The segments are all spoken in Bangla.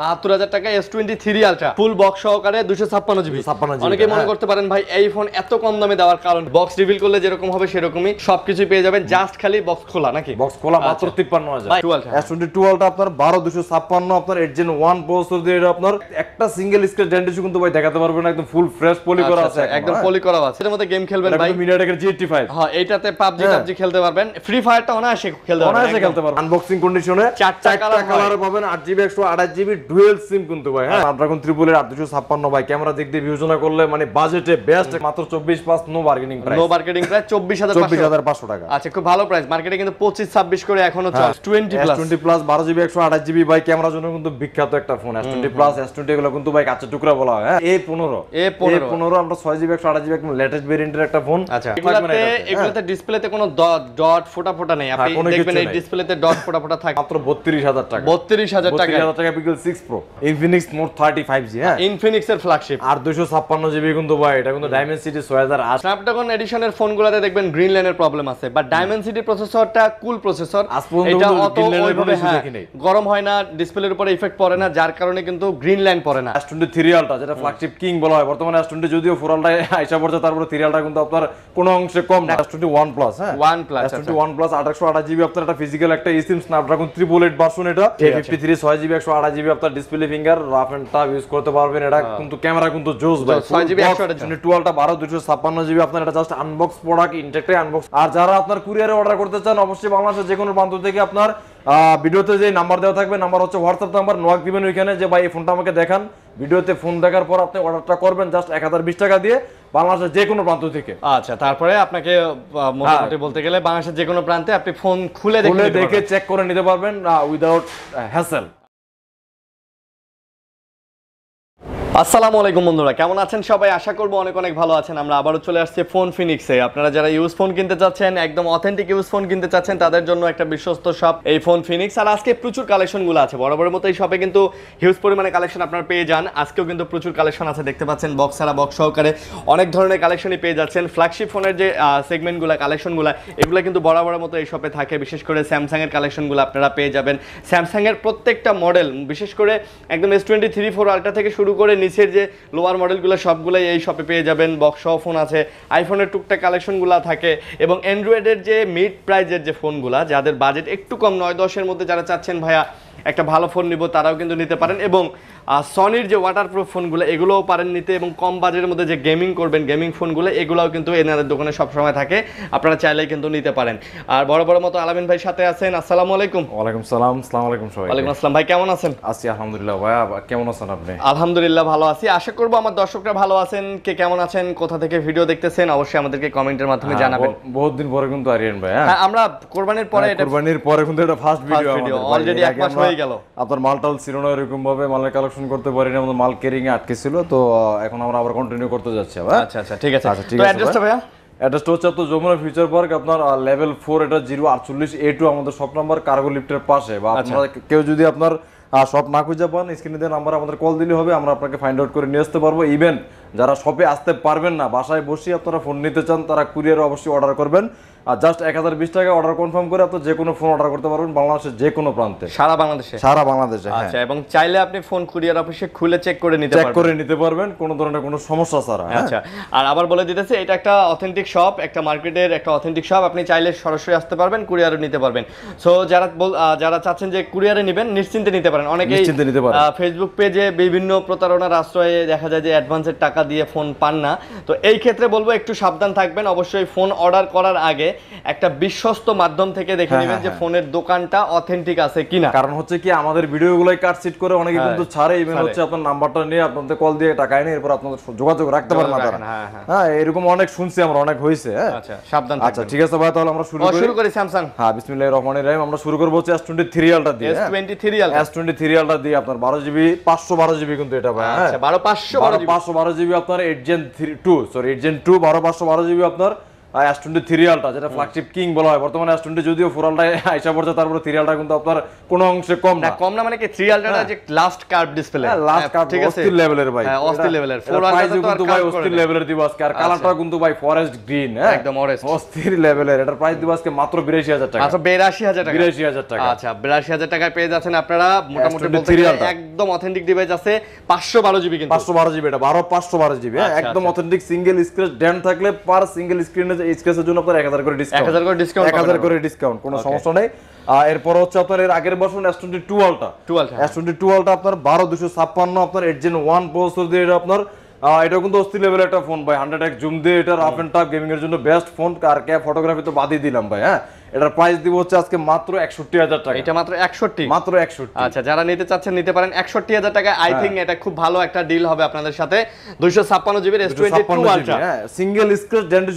বাহাত্তর হাজার টাকা S twenty three ultra full box সহকারে দুশো ছাপ্পান্ন জিবি ছাপ্পান্ন অনেকে মনে হ্যাঁ। করতে পারেন ভাই এই ফোন এত কম দামে দেওয়ার কারণ বক্স রিভিল করলে যেরকম হবে সেরকমই সবকিছু পেয়ে যাবেন জাস্ট খালি বক্স খোলা নাকি বক্স খোলা আচ্ছা। মাত্র তিপ্পান্ন হাজার এস টোয়েন্টি টুয়েলভটা আপনার বারো দুশো ছাপ্পান্ন আপনার এইট জেন ওয়ান প্রসেসর দিয়ে আপনার একটা সিঙ্গেল স্ক্রিন ডেন্টিসু কিন্তু ভাই দেখাতে পারবেন একদম ফুল ফ্রেশ পলি করা আছে একদম পলি করা আছে এর মধ্যে গেম খেলবেন ভাই মিডিয়াটেকের জিটি ফাইভ হ্যাঁ এইটাতে পাবজি হ্যাঁ। পাবজি খেলতে পারবেন ফ্রি ফায়ারটা অনায়াসে খেলতে পারবেন অনায়াসে খেলতে পারবেন আনবক্সিং কন্ডিশনে চারটা কালার পাবেন আট জিবি একশো আঠাশ জিবি ডুয়েল সিম কিন্তু ভাই হ্যাঁ স্ন্যাপড্রাগন ত্রিপুলের আটশো ছাপ্পান্ন ভাই ক্যামেরা দিক দিয়ে বিবেচনা করলে মানে বাজেটে বেস্ট মাত্র চব্বিশ পাঁচ নো বার্গেনিং নো বার্গেনিং প্রায় চব্বিশ হাজার চব্বিশ হাজার পাঁচশো টাকা আচ্ছা খুব ভালো প্রাইস মার্কেটে কিন্তু পঁচিশ ছাব্বিশ করে এখনো twenty plus plus GB GB ভাই ক্যামেরার জন্য কিন্তু বিখ্যাত একটা ফোন প্লাস কিন্তু ভাই টুকরা বলা হয় হ্যাঁ পনেরো পনেরো আমরা ছয় জিবি একশো জিবি একদম লেটেস্ট ভেরিয়েন্টের একটা ফোন আচ্ছা মানে এগুলোতে ডিসপ্লেতে হ্যাঁ। কোনো ডট ফোটা ফোটা নেই হ্যাঁ, আপনি দেখবেন এই ডিসপ্লেতে ডট ফোটা ফোটা থাকে মাত্র বত্রিশ হাজার টাকা বত্রিশ হাজার টাকা টাকা পিক্সেল ফিনিক্স প্রো ইনফিনিক্স মোট হ্যাঁ ইনফিনিক্স এর ফ্ল্যাগশিপ আর দুশো কিন্তু ভাই এটা কিন্তু ডায়মন্ড সিটি ছয় হাজার আট স্ন্যাপড্রাগন ফোনগুলোতে দেখবেন গ্রিন লাইনের প্রবলেম আছে বাট ডায়মন্ড প্রসেসরটা কুল প্রসেসর এটা অত হ্যাঁ, গরম হয় না ডিসপ্লের উপরে ইফেক্ট পড়ে না যার কারণে কিন্তু গ্রিন লাইন পড়ে না এস টোয়েন্টি যেটা ফ্ল্যাগশিপ কিং বলা হয় বর্তমানে এস যদিও ফোর আলটা আইসা পড়ছে তারপরে থ্রি আলটা কিন্তু আপনার কোনো অংশে কম না এস টোয়েন্টি ওয়ান প্লাস হ্যাঁ one plus S twenty one plus আঠাশশো আঠাশ জিবি আপনার একটা ফিজিক্যাল একটা ইসিম স্ন্যাপড্রাগন ট্রিপল এইট এটা ফিফটি থ্রি ছয় জিবি একশো আঠাশ জিবি আপনার display finger rough and tough use করতে পারবেন এটা হ্যাঁ। কিন্তু ক্যামেরা কিন্তু জোস ভাই 6 জিবি 128 জিবি টুয়েলভটা 12 256 জিবি আপনার এটা জাস্ট আনবক্স প্রোডাক্ট ইনটেকটাই আনবক্স আর যারা আপনার কুরিয়ারে অর্ডার করতে চান অবশ্যই বাংলাদেশের যে কোনো প্রান্ত থেকে আপনার ভিডিওতে যে নাম্বার দেওয়া থাকবে নাম্বার হচ্ছে হোয়াটসঅ্যাপ নাম্বার নোয়াক দিবেন ওইখানে যে ভাই এই ফোনটা আমাকে দেখান ভিডিওতে ফোন দেখার পর আপনি অর্ডারটা করবেন জাস্ট এক টাকা দিয়ে বাংলাদেশের যে কোনো প্রান্ত থেকে আচ্ছা তারপরে আপনাকে মোটামুটি হ্যাঁ। বলতে গেলে বাংলাদেশের যে কোনো প্রান্তে আপনি ফোন খুলে দেখে দেখে চেক করে নিতে পারবেন উইদাউট হ্যাসেল আসসালামু আলাইকুম বন্ধুরা কেমন আছেন সবাই আশা করবো অনেক অনেক ভালো আছেন আমরা আবারও চলে আসছি ফোন ফিনিক্সে আপনারা যারা ইউজ ফোন কিনতে চাচ্ছেন একদম অথেন্টিক ইউজ ফোন কিনতে চাচ্ছেন তাদের জন্য একটা বিশ্বস্ত শপ এই ফোন ফিনিক্স আর আজকে প্রচুর কালেকশনগুলো আছে বরাবরের মতো এই শপে কিন্তু হিউজ পরিমাণে কালেকশন আপনারা পেয়ে যান আজকেও কিন্তু প্রচুর কালেকশন আছে দেখতে পাচ্ছেন বক্স সারা বক্স সহকারে অনেক ধরনের কালেকশনই পেয়ে যাচ্ছেন ফ্ল্যাগশিপ ফোনের যে সেগমেন্টগুলো কালেকশনগুলো এগুলো কিন্তু বরাবরের মতো এই শপে থাকে বিশেষ করে স্যামসাংয়ের কালেকশনগুলো আপনারা পেয়ে যাবেন স্যামসাংয়ের প্রত্যেকটা মডেল বিশেষ করে একদম S twenty three four ultra থেকে শুরু করে নিচের যে লোয়ার মডেলগুলো সবগুলোই এই শপে পেয়ে যাবেন বক্স ফোন আছে আইফোনের টুকটাক কালেকশনগুলো থাকে এবং অ্যান্ড্রয়েডের যে মিড প্রাইজের যে ফোনগুলো যাদের বাজেট একটু কম নয় দশের মধ্যে যারা চাচ্ছেন ভাইয়া একটা ভালো ফোন নিব তারাও কিন্তু নিতে পারেন এবং সনির যে ওয়াটারপ্রুফ ফোনগুলো এগুলোও পারেন নিতে এবং কম বাজেটের মধ্যে যে গেমিং করবেন গেমিং ফোনগুলো এগুলোও কিন্তু এনাদের দোকানে সবসময় থাকে আপনারা চাইলে কিন্তু নিতে পারেন আর বড় বড় মতো আলামিন ভাই সাথে আছেন আসসালামু আলাইকুম ওয়ালাইকুম সালাম আসসালামু আলাইকুম সবাই ওয়ালাইকুম আসসালাম ভাই কেমন আছেন আছি আলহামদুলিল্লাহ ভাই কেমন আছেন আপনি আলহামদুলিল্লাহ ভালো আছি আশা করবো আমার দর্শকরা ভালো আছেন কে কেমন আছেন কোথা থেকে ভিডিও দেখতেছেন অবশ্যই আমাদেরকে কমেন্টের মাধ্যমে হ্যাঁ, জানাবেন বহুত দিন পরে কিন্তু আরিয়ান ভাই হ্যাঁ, হ্যাঁ আমরা কোরবানির পরে হ্যাঁ, এটা কোরবানির পরে কিন্তু এটা ফার্স্ট ভিডিও অলরেডি এক মাস হয়ে গেল আপনার মালটাল ছিল না এরকম ভাবে মালের কালেকশন করতে পারি না মাল কেরিং এ আটকে ছিল তো এখন আমরা আবার কন্টিনিউ করতে যাচ্ছি আবার আচ্ছা আচ্ছা ঠিক আছে আচ্ছা ঠিক আছে অ্যাড্রেসটা ভাইয়া অ্যাড্রেসটা হচ্ছে তো যমুনা ফিউচার পার্ক আপনার লেভেল ফোর এটা জিরো আটচল্লিশ এ টু আমাদের সব নাম্বার কার্গো লিফটের পাশে বা আচ্ছা। কেউ যদি আপনার সব না খুঁজে পান স্ক্রিনে দেন নাম্বার আমাদের কল দিলে হবে আমরা আপনাকে ফাইন্ড আউট করে নিয়ে আসতে পারবো ইভেন যারা শপে আসতে পারবেন না বাসায় বসে আপনারা ফোন নিতে চান তারা কুরিয়ারে অবশ্যই অর্ডার করবেন আর জাস্ট এক হাজার বিশ টাকা অর্ডার কনফার্ম করে আপনি যে কোনো ফোন অর্ডার করতে পারবেন বাংলাদেশের যে কোনো প্রান্তে সারা বাংলাদেশে সারা বাংলাদেশে হ্যাঁ। আচ্ছা এবং চাইলে আপনি ফোন কুরিয়ার অফিসে খুলে চেক করে নিতে চেক করে নিতে পারবেন কোনো ধরনের কোনো সমস্যা ছাড়া হ্যাঁ। আচ্ছা আর আবার বলে দিতেছে এটা একটা অথেন্টিক শপ একটা মার্কেটের একটা অথেন্টিক শপ আপনি চাইলে সরাসরি আসতে পারবেন কুরিয়ারও নিতে পারবেন সো যারা বল- আহ, যারা চাচ্ছেন যে কুরিয়ারে নেবেন নিশ্চিন্তে নিতে পারেন অনেকেই নিশ্চিন্তে নিতে পারেন। ফেসবুক পেজে বিভিন্ন প্রতারণার আশ্রয়ে দেখা যায় যে অ্যাডভান্সের টাকা দিয়ে ফোন পান না তো এই ক্ষেত্রে বলবো একটু সাবধান থাকবেন অবশ্যই ফোন অর্ডার করার আগে একটা বিশ্বস্ত মাধ্যম থেকে দেখে হ্যাঁ, নেবেন হ্যাঁ, যে হ্যাঁ। ফোনের দোকানটা অথেন্টিক আছে কিনা কারণ হচ্ছে কি আমাদের ভিডিও ভিডিওগুলোই কাটসিট করে অনেকে কিন্তু ছাড়ে ইভেন হচ্ছে আপনার নাম্বারটা নিয়ে আপনাদের কল দিয়ে টাকা এনে এরপর আপনাদের যোগাযোগ রাখতে পারেন না তারা হ্যাঁ এরকম অনেক শুনছি আমরা অনেক হয়েছে আচ্ছা সাবধান আচ্ছা, থাকবেন আচ্ছা ঠিক আছে ভাই তাহলে আমরা শুরু করি শুরু করি স্যামসাং হ্যাঁ বিসমিল্লাহির রহমানির রহিম আমরা শুরু করব হচ্ছে S23 আলটা দিয়ে S23 আলটা S23 আলটা দিয়ে আপনার 12 জিবি 512 জিবি কিন্তু এটা ভাই আচ্ছা 12 512 জিবি আপনার 8 Gen 2 সরি 8 Gen 2 12 512 জিবি আপনার যেটা কিং বলা হয় বর্তমানে যদিও আইসা পড়ছে তারপরে কিন্তু আপনার কোনো অংশে কম না কম না মানে কি হ্যাঁ। যে লাস্ট ডিসপ্লে লাস্ট ঠিক আছে অস্থির লেভেলের ভাই হ্যাঁ, অস্থির লেভেলের কিন্তু ভাই অস্থির লেভেলের দিব আজকে আর কালারটা আচ্ছা। কিন্তু ভাই ফরেস্ট হ্যাঁ। গ্রিন একদম অরেস্ট অস্থির লেভেলের এটার প্রাইস দিব আজকে মাত্র 82000 টাকা 82000 টাকা 82000 টাকা আচ্ছা 82000 টাকায় পেয়ে যাচ্ছেন আপনারা মোটামুটি বলতে একদম অথেন্টিক ডিভাইস আছে 512 জিবি কিন্তু 512 জিবি এটা 12 512 জিবি একদম অথেন্টিক সিঙ্গেল স্ক্রিন ড্যান থাকলে পার সিঙ্গেল স্ক্রিনে এস টোয়েন্টি টু আপনার বারো দুশো ছাপ্পান্ন আপনার ওয়ান এটা আপনার এটা কিন্তু একটা ফোন ভাই হান্ড্রেড এক জুম দিয়ে এটা গেমিং এর জন্য বেস্ট ফোন কার ক্যাব ফটোগ্রাফি তো বাদই দিলাম ভাই হ্যাঁ এটার প্রাইস দিব হচ্ছে আজকে মাত্র একষট্টি হাজার টাকা এটা মাত্র একষট্টি মাত্র একষট্টি আচ্ছা যারা নিতে চাচ্ছেন নিতে পারেন একষট্টি হাজার টাকা আই থিঙ্ক এটা খুব ভালো একটা ডিল হবে আপনাদের সাথে দুইশো ছাপ্পান্ন S twenty two ultra single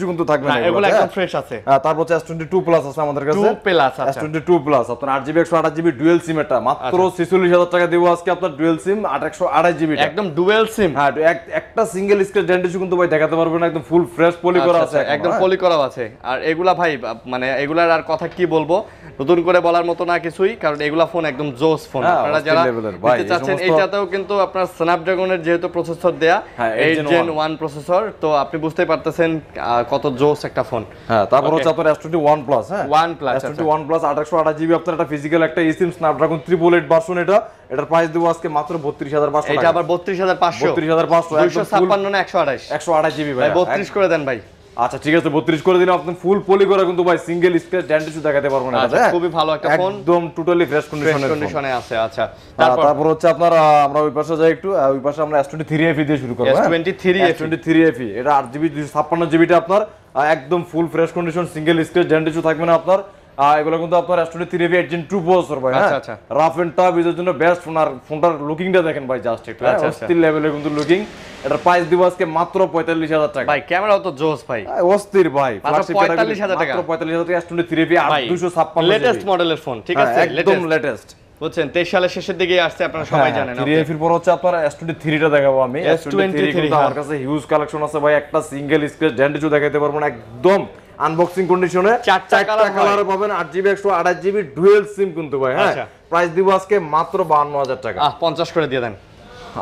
কিন্তু থাকবে না হ্যাঁ, এগুলো একদম ফ্রেশ হ্যাঁ। আছে হ্যাঁ, তারপর হচ্ছে এস টোয়েন্টি টু প্লাস আছে আমাদের কাছে plus S twenty two plus আপনার আট জিবি একশো আঠাশ জিবি ডুয়েল সিম এটা মাত্র ছিচল্লিশ আচ্ছা। হাজার টাকা আজকে আপনার ডুয়েল সিম আট একশো আঠাশ জিবি একদম ডুয়েল সিম হ্যাঁ একটা সিঙ্গেল স্ক্র্যাচ ডেন্টেজু কিন্তু ভাই দেখাতে পারবেন একদম ফুল ফ্রেশ পলি করা আচ্ছা, আছে একদম পলি করা আছে আর এগুলা ভাই মানে এগুলার আর এগুলার কথা কি বলবো নতুন করে বলার মতো না কিছুই কারণ এগুলা ফোন একদম জোস ফোন হ্যাঁ, আপনারা যারা নিতে চাচ্ছেন এইটাতেও কিন্তু আপনার স্ন্যাপড্রাগনের যেহেতু প্রসেসর দেয়া এইট জেন 1 প্রসেসর তো আপনি বুঝতে পারতেছেন কত জোস একটা ফোন হ্যাঁ তারপর হচ্ছে আপনার এস টোয়েন্টি প্লাস হ্যাঁ 1 plus S twenty one plus আঠাশশো জিবি আপনার একটা ফিজিক্যাল একটা eSIM Snapdragon triple eight version এটা এটার প্রাইস দেবো আজকে মাত্র 32500 হাজার এটা আবার 32500 32500 256 বত্রিশ হাজার না একশো আঠাশ একশো জিবি ভাই 32 করে দেন ভাই আচ্ছা ঠিক আছে 32 করে দিন আপনি ফুল পলি করা কিন্তু ভাই সিঙ্গেল স্ক্র্যাচ ড্যান্ড দেখাতে পারবো না আচ্ছা খুবই ভালো একটা ফোন একদম টোটালি ফ্রেশ কন্ডিশনে কন্ডিশনে আছে আচ্ছা তারপর তারপর হচ্ছে আপনার আমরা ওই পাশে যাই একটু ওই পাশে আমরা S23 FE দিয়ে শুরু করব S23 FE S23 FE এটা 8GB 256GB টা আপনার একদম full fresh condition single scratch dent থাকবে না আপনার এগুলো কিন্তু আপনার অ্যাস্ট্রোলি থ্রি ভি টু বছর ভাই হ্যাঁ রাফ এন্ড টাফ জন্য বেস্ট ফোন আর ফোনটার লুকিংটা দেখেন ভাই জাস্ট একটু হ্যাঁ? আচ্ছা, আচ্ছা। অস্থির লেভেলের কিন্তু লুকিং এটার প্রাইস দিব আজকে মাত্র পঁয়তাল্লিশ হাজার টাকা ভাই ক্যামেরা তো জোস ভাই অস্থির ভাই পঁয়তাল্লিশ হাজার টাকা পঁয়তাল্লিশ হাজার টাকা অ্যাস্ট্রোলি থ্রি ভি দুশো ছাপ্পান্ন লেটেস্ট মডেলের ফোন ঠিক হ্যাঁ, আছে একদম লেটেস্ট বুঝছেন তেইশ সালের শেষের দিকে আসছে আপনারা সবাই হ্যাঁ, জানেন এর পর হচ্ছে আপনার এস টোয়েন্টি থ্রিটা দেখাবো আমি এস টোয়েন্টি থ্রি আমার কাছে হিউজ কালেকশন আছে ভাই একটা সিঙ্গেল স্ক্রেচ ড্যান্ডেজও দেখাতে পারবো না একদম আনবক্সিং কন্ডিশনে চারটা কালার পাবেন আট জিবি একশো আঠাশ জিবি ডুয়েল সিম কিন্তু ভাই হ্যাঁ প্রাইস আচ্ছা। দিব আজকে মাত্র বান্ন হাজার টাকা পঞ্চাশ করে দিয়ে দেন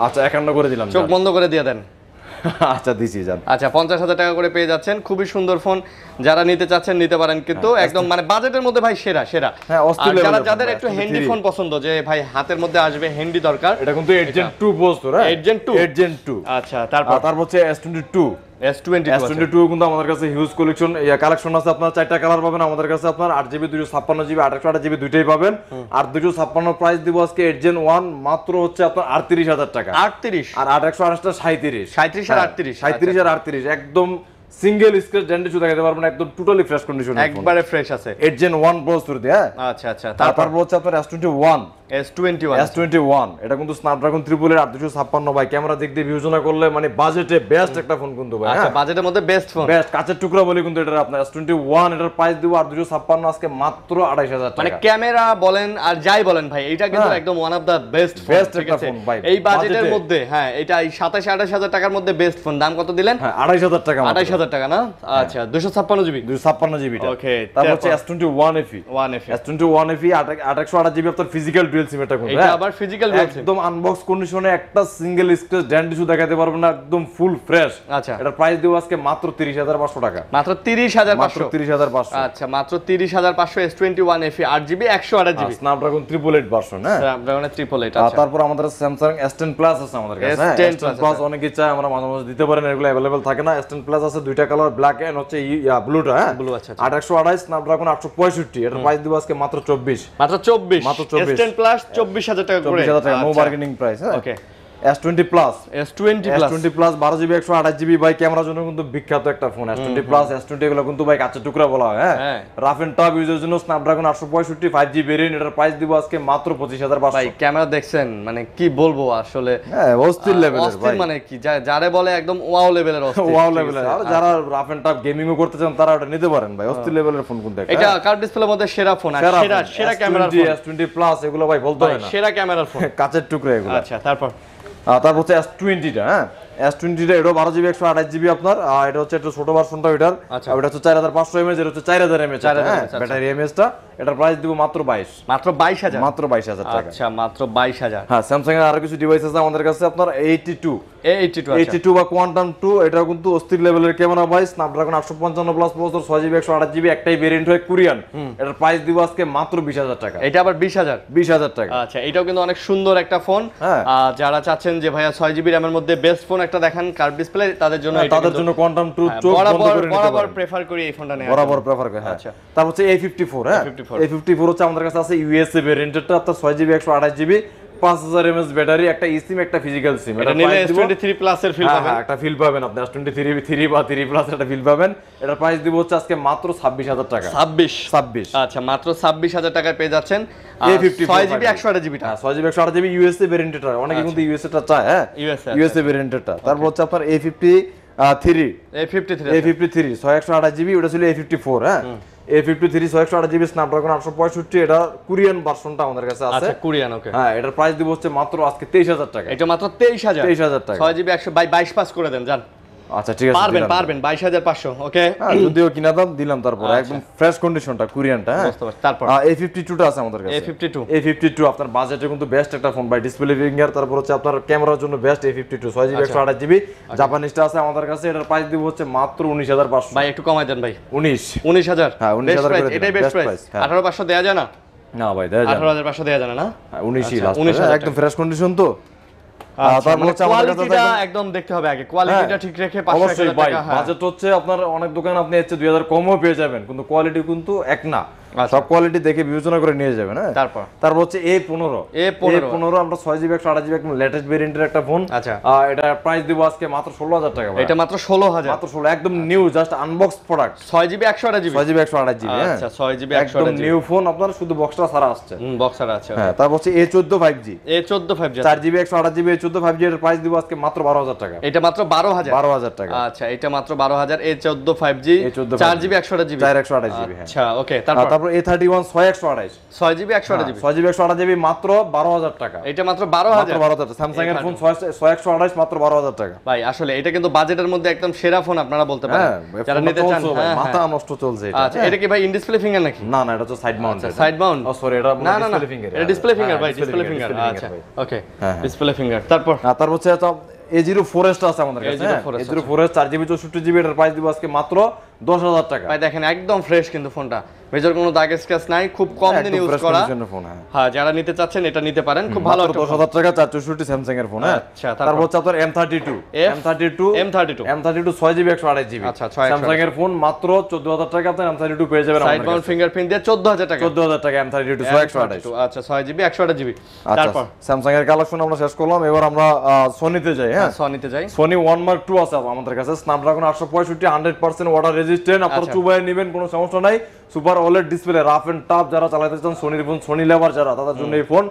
আচ্ছা একান্ন করে দিলাম চোখ বন্ধ করে দিয়ে দেন আচ্ছা দিছি যান আচ্ছা পঞ্চাশ হাজার টাকা করে পেয়ে যাচ্ছেন খুবই সুন্দর ফোন যারা নিতে চাচ্ছেন নিতে পারেন কিন্তু আচ্ছা, আচ্ছা। একদম মানে বাজেটের মধ্যে ভাই সেরা সেরা হ্যাঁ, যারা যাদের একটু হ্যান্ডি ফোন পছন্দ যে ভাই হাতের মধ্যে আসবে হ্যান্ডি দরকার এটা কিন্তু এজেন্ট 2 বস্তু না এজেন্ট 2 এজেন্ট 2 আচ্ছা তারপর তারপর হচ্ছে S22 S22 S22 কিন্তু আমাদের কাছে হিউজ কালেকশন এই কালেকশন আছে আপনারা চারটা কালার পাবেন আমাদের কাছে আপনারা 8GB 256GB 128GB দুটেই পাবেন আর 256 প্রাইস দিব আজকে এজেন্ট 1 মাত্র হচ্ছে আপনারা 38000 টাকা 38 আর 128টা 37 37 আর 38 হ্যাঁ, 37 আর 38 একদম সিঙ্গেল স্ক্রেচ স্ক্র্যাচ ড্যান্ডেজও দেখাতে পারবেন একদম টোটালি ফ্রেশ কন্ডিশন একবারে ফ্রেশ আছে এর জেন ওয়ান প্রোস স্টোর দিয়ে হ্যাঁ? আচ্ছা আচ্ছা তারপর হচ্ছে আপনার S21 S21 S21 এটা কিন্তু স্ন্যাপড্রাগন ট্রিপল এর 856 ভাই ক্যামেরা দিক দিয়ে বিবেচনা করলে মানে বাজেটে বেস্ট একটা ফোন কিন্তু ভাই আচ্ছা বাজেটের হ্যাঁ? মধ্যে বেস্ট ফোন বেস্ট কাচের টুকরা বলি কিন্তু এটা আপনার S21 এটার প্রাইস দিব 856 আজকে মাত্র 28000 মানে ক্যামেরা বলেন আর যাই বলেন ভাই এটা কিন্তু হ্যাঁ। একদম one of the best best একটা ফোন ভাই এই বাজেটের মধ্যে হ্যাঁ এটা 27 28000 টাকার মধ্যে বেস্ট ফোন দাম কত দিলেন হ্যাঁ 28000 টাকা 28000 হাজার টাকা না হ্যাঁ। আচ্ছা দুশো ছাপ্পান্ন জিবি দুশো ছাপ্পান্ন জিবি ওকে তারপর হচ্ছে S twenty one FE one FE S twenty one FE আঠাশ জিবি আপনার ফিজিক্যাল ডুয়েল সিম এটা হ্যাঁ? আবার ফিজিক্যাল একদম আনবক্স কন্ডিশনে একটা সিঙ্গেল ড্যান্ড ইস্যু দেখাতে পারবো না একদম ফুল ফ্রেশ আচ্ছা প্রাইস দেবো আজকে মাত্র তিরিশ হাজার পাঁচশো টাকা মাত্র তিরিশ হাজার পাঁচশো তিরিশ হাজার পাঁচশো আচ্ছা মাত্র তিরিশ হাজার পাঁচশো এস টোয়েন্টি ওয়ান এফি আট জিবি একশো আঠাশ GB Snapdragon triple eight version হ্যাঁ স্ন্যাপড্রাগনের ট্রিপল এইট তারপর আমাদের স্যামসাং এস টেন প্লাস আছে আমাদের কাছে এস টেন প্লাস আমরা মাঝে মাঝে দিতে পারেন এগুলো অ্যাভেলেবল থাকে না এস টেন প্লাস আছে দুইটা কালার ব্ল্যাক এন্ড হচ্ছে ব্লুটা হ্যাঁ ব্লু আচ্ছা আর একশো আড়াই স্ন্যাপড্রাগন আটশো পঁয়ষট্টি এটার প্রাইস দিব আজকে মাত্র চব্বিশ মাত্র চব্বিশ মাত্র চব্বিশ প্লাস হ্যাঁ। চব্বিশ হাজার টাকা চব্বিশ হাজার টাকা নো বার্গেনিং প্রাইস হ্যাঁ ওকে S20 Plus S20 Plus S20 Plus 12 GB 128 GB ভাই ক্যামেরার জন্য কিন্তু বিখ্যাত একটা ফোন S20 Plus S20 এগুলো কিন্তু ভাই কাঁচা টুকরা বলা হয় হ্যাঁ রাফ এন্ড টপ ইউজার জন্য Snapdragon 865 5G ভেরিয়েন্ট এটার প্রাইস দিব আজকে মাত্র 25500 ভাই ক্যামেরা দেখছেন মানে কি বলবো আসলে হ্যাঁ অস্থির লেভেলের ভাই অস্থির মানে কি যারে বলে একদম ওয়াও লেভেলের অস্থির ওয়াও লেভেলের আর যারা রাফ এন্ড টপ গেমিং ও করতে চান তারা ওটা নিতে পারেন ভাই হ্যাঁ। অস্থির লেভেলের ফোন কিন্তু এটা কার ডিসপ্লের মধ্যে সেরা ফোন আর সেরা সেরা ক্যামেরার ফোন S20 Plus এগুলো ভাই বলতে হয় না সেরা ক্যামেরার ফোন কাঁচা টুকরা এগুলো আচ্ছা তারপর তারপর হচ্ছে এস টোয়েন্টিটা হ্যাঁ এস টোয়েন্টিটা এটাও বারো জিবি একশো আঠাশ জিবি আপনার আর এটা হচ্ছে একটু ছোট ভার্সনটা আচ্ছা ওইটা হচ্ছে চার হাজার পাঁচশো এমএস এটা হচ্ছে চার হাজার এম হ্যাঁ ব্যাটারি আচ্ছা। টা এটার প্রাইস দিব মাত্র বাইশ মাত্র বাইশ হাজার মাত্র বাইশ হাজার আচ্ছা মাত্র বাইশ হাজার হ্যাঁ স্যামসাং এর আরো কিছু ডিভাইস আছে আমাদের কাছে আপনার এইটি টু 82 আচ্ছা। বা কোয়ান্টাম প্রাইস দিব আজকে মাত্র 20000 টাকা এটা আবার আচ্ছা, এটাও কিন্তু অনেক সুন্দর একটা ফোন হ্যাঁ। যারা চাচ্ছেন যে ভাইয়া 6GB RAM এর মধ্যে বেস্ট ফোন একটা দেখান কার্ভ ডিসপ্লে তাদের জন্য হ্যাঁ, তাদের জন্য কোয়ান্টাম হ্যাঁ, 2 চোখ প্রেফার করি এই ফোনটা নেওয়া বরাবর প্রেফার করি হ্যাঁ আচ্ছা তারপর হচ্ছে A54 হ্যাঁ হচ্ছে আমাদের কাছে আছে ইউএসএ ভেরিয়েন্টটা আপনার 6GB 128GB পাঁচ এমএস ব্যাটারি একটা ই একটা ফিজিক্যাল সিম এটা নিলে এস টোয়েন্টি থ্রি ফিল পাবেন হ্যাঁ, একটা ফিল পাবেন আপনি এস টোয়েন্টি বা থ্রি প্লাস একটা ফিল পাবেন এটার প্রাইস দিব হচ্ছে আজকে মাত্র ছাব্বিশ হাজার টাকা ছাব্বিশ ছাব্বিশ আচ্ছা মাত্র ছাব্বিশ হাজার টাকায় পেয়ে যাচ্ছেন ছয় জিবি একশো আট জিবিটা হ্যাঁ, ছয় জিবি একশো আট জিবি ইউএসএ ভেরিয়েন্টেটা অনেকে আচ্ছা। কিন্তু ইউএসএটা চায় হ্যাঁ ইউএসএ আচ্ছা। ভেরিয়েন্টেটা তারপর হচ্ছে আপনার A fifty three A fifty three A fifty three ছয় একশো আঠাশ জিবি ওটা ছিল এ ফিফটি ফোর হ্যাঁ এ ফিফটি থ্রি পঁয়ষট্টি এটা কোরিয়ান আমাদের কাছে আছে কোরিয়ান আচ্ছা, ওকে হ্যাঁ এটার প্রাইস দিব হচ্ছে মাত্র আজকে তেইশ হাজার টাকা এটা মাত্র তেইশ হাজার তেইশ হাজার টাকা ছয় জিবি একশো বাইশ পাস করে দেন জান আচ্ছা ঠিক আছে পারবেন পারবেন 22500 ওকে হ্যাঁ, যদিও কিনা দাম দিলাম তারপর আচ্ছা। একদম ফ্রেশ কন্ডিশনটা কুরিয়ানটা হ্যাঁ তারপর A52 আছে আমাদের কাছে A52 A52 আপনার বাজেটে কিন্তু বেস্ট একটা ফোন বাই ডিসপ্লে ফিঙ্গার তারপর হচ্ছে আপনার ক্যামেরার জন্য বেস্ট A52 6GB 128GB জাপানিজটা আছে আমাদের কাছে এটার প্রাইস দিব হচ্ছে মাত্র 19500 ভাই একটু কমাই দেন ভাই 19 19000 হ্যাঁ 19000 করে এটাই বেস্ট প্রাইস 18500 দেয়া যায় না না ভাই দেয়া যায় 18500 দেয়া যায় না 19 হ্যাঁ, আচ্ছা, একদম ফ্রেশ কন্ডিশন তো আচ্ছা, মানে একদম দেখতে হবে আগে হ্যাঁ, ঠিক রেখে হ্যাঁ। বাজেট হচ্ছে আপনার অনেক দোকান আপনি হচ্ছে 2000 কমও পেয়ে যাবেন কিন্তু কোয়ালিটি কিন্তু এক না আচ্ছা। সব কোয়ালিটি দেখে বিবেচনা করে নিয়ে যাবেন তারপর তারপর হচ্ছে এ পনেরো এ পনেরো আমরা ছয় জিবি একশো আঠাশ জিবি ভেরিয়েন্টের একটা ফোন আচ্ছা এটা প্রাইস আজকে মাত্র ষোলো হাজার টাকা এটা মাত্র ষোলো হাজার মাত্র ষোলো একদম নিউ জাস্ট আনবক্স প্রোডাক্ট ছয় জিবি একশো আঠাশ জিবি ছয় জিবি একশো আঠাশ জিবি হ্যাঁ? আচ্ছা, ছয় জিবি নিউ ফোন আপনার শুধু বক্সটা সারা আসছে আছে হ্যাঁ তারপর হচ্ছে এ চোদ্দ ফাইভ জি এ চোদ্দ ফাইভ জি চার জিবি একশো আঠাশ জিবি এ চোদ্দ ফাইভ জি এর প্রাইস দিব আজকে মাত্র বারো হাজার টাকা এটা মাত্র বারো হাজার বারো হাজার টাকা আচ্ছা এটা মাত্র বারো হাজার এ চোদ্দ ফাইভ জি চার জিবি একশো আঠাশ জিবি চার একশো আঠাশ জিবি হ্যাঁ। আচ্ছা ওকে তারপর তারপর হ্যাঁ, বারো হাজার টাকা এটা মাত্র বারো হাজার বারো হাজার স্যামসাং এর ছয় একশো মাত্র বারো হাজার টাকা ভাই আসলে এটা কিন্তু হ্যাঁ, হ্যাঁ, মাথা আচ্ছা, ভাই ডিসপ্লে না এটা সাইড আচ্ছা, সাইড oh, না ডিসপ্লে ভাই আচ্ছা তারপর হচ্ছে ফরেস্ট আছে আমাদের ফরেস্ট জিবি মাত্র দশ হাজার টাকা ভাই দেখেন একদম ফ্রেশ কিন্তু ফোনটা মেজর কোনো দাগ স্ক্র্যাচ নাই খুব কম হ্যাঁ, দিন ইউজ করা হ্যাঁ।, হ্যাঁ যারা নিতে চাচ্ছেন এটা নিতে পারেন খুব ভালো একটা 10000 টাকা 464 স্যামসাং এর ফোন হ্যাঁ। আচ্ছা তারপর হচ্ছে আপনার M32 M32 M32 M32 6GB 128GB আচ্ছা স্যামসাং এর ফোন মাত্র 14000 টাকা আপনি M32 পেয়ে যাবেন আমাদের সাইড মাউন্ট ফিঙ্গারপ্রিন্ট দিয়ে 14000 টাকা 14000 টাকা M32 128 আচ্ছা 6GB 128GB আচ্ছা, তারপর স্যামসাং এর কালেকশন আমরা শেষ করলাম এবার আমরা সনিতে যাই হ্যাঁ সনিতে যাই সনি 1 মার্ক 2 আছে আমাদের কাছে স্ন্যাপড্রাগন 865 100% ওয়াটার রেজিস্ট্যান্ট আপনারা আচ্ছা। চুবায় নেবেন কোনো সমস্যা নাই super OLED display rough and tough যারা চালাতে চান সোনির ফোন সোনি লেভার যারা তাদের জন্য এই ফোন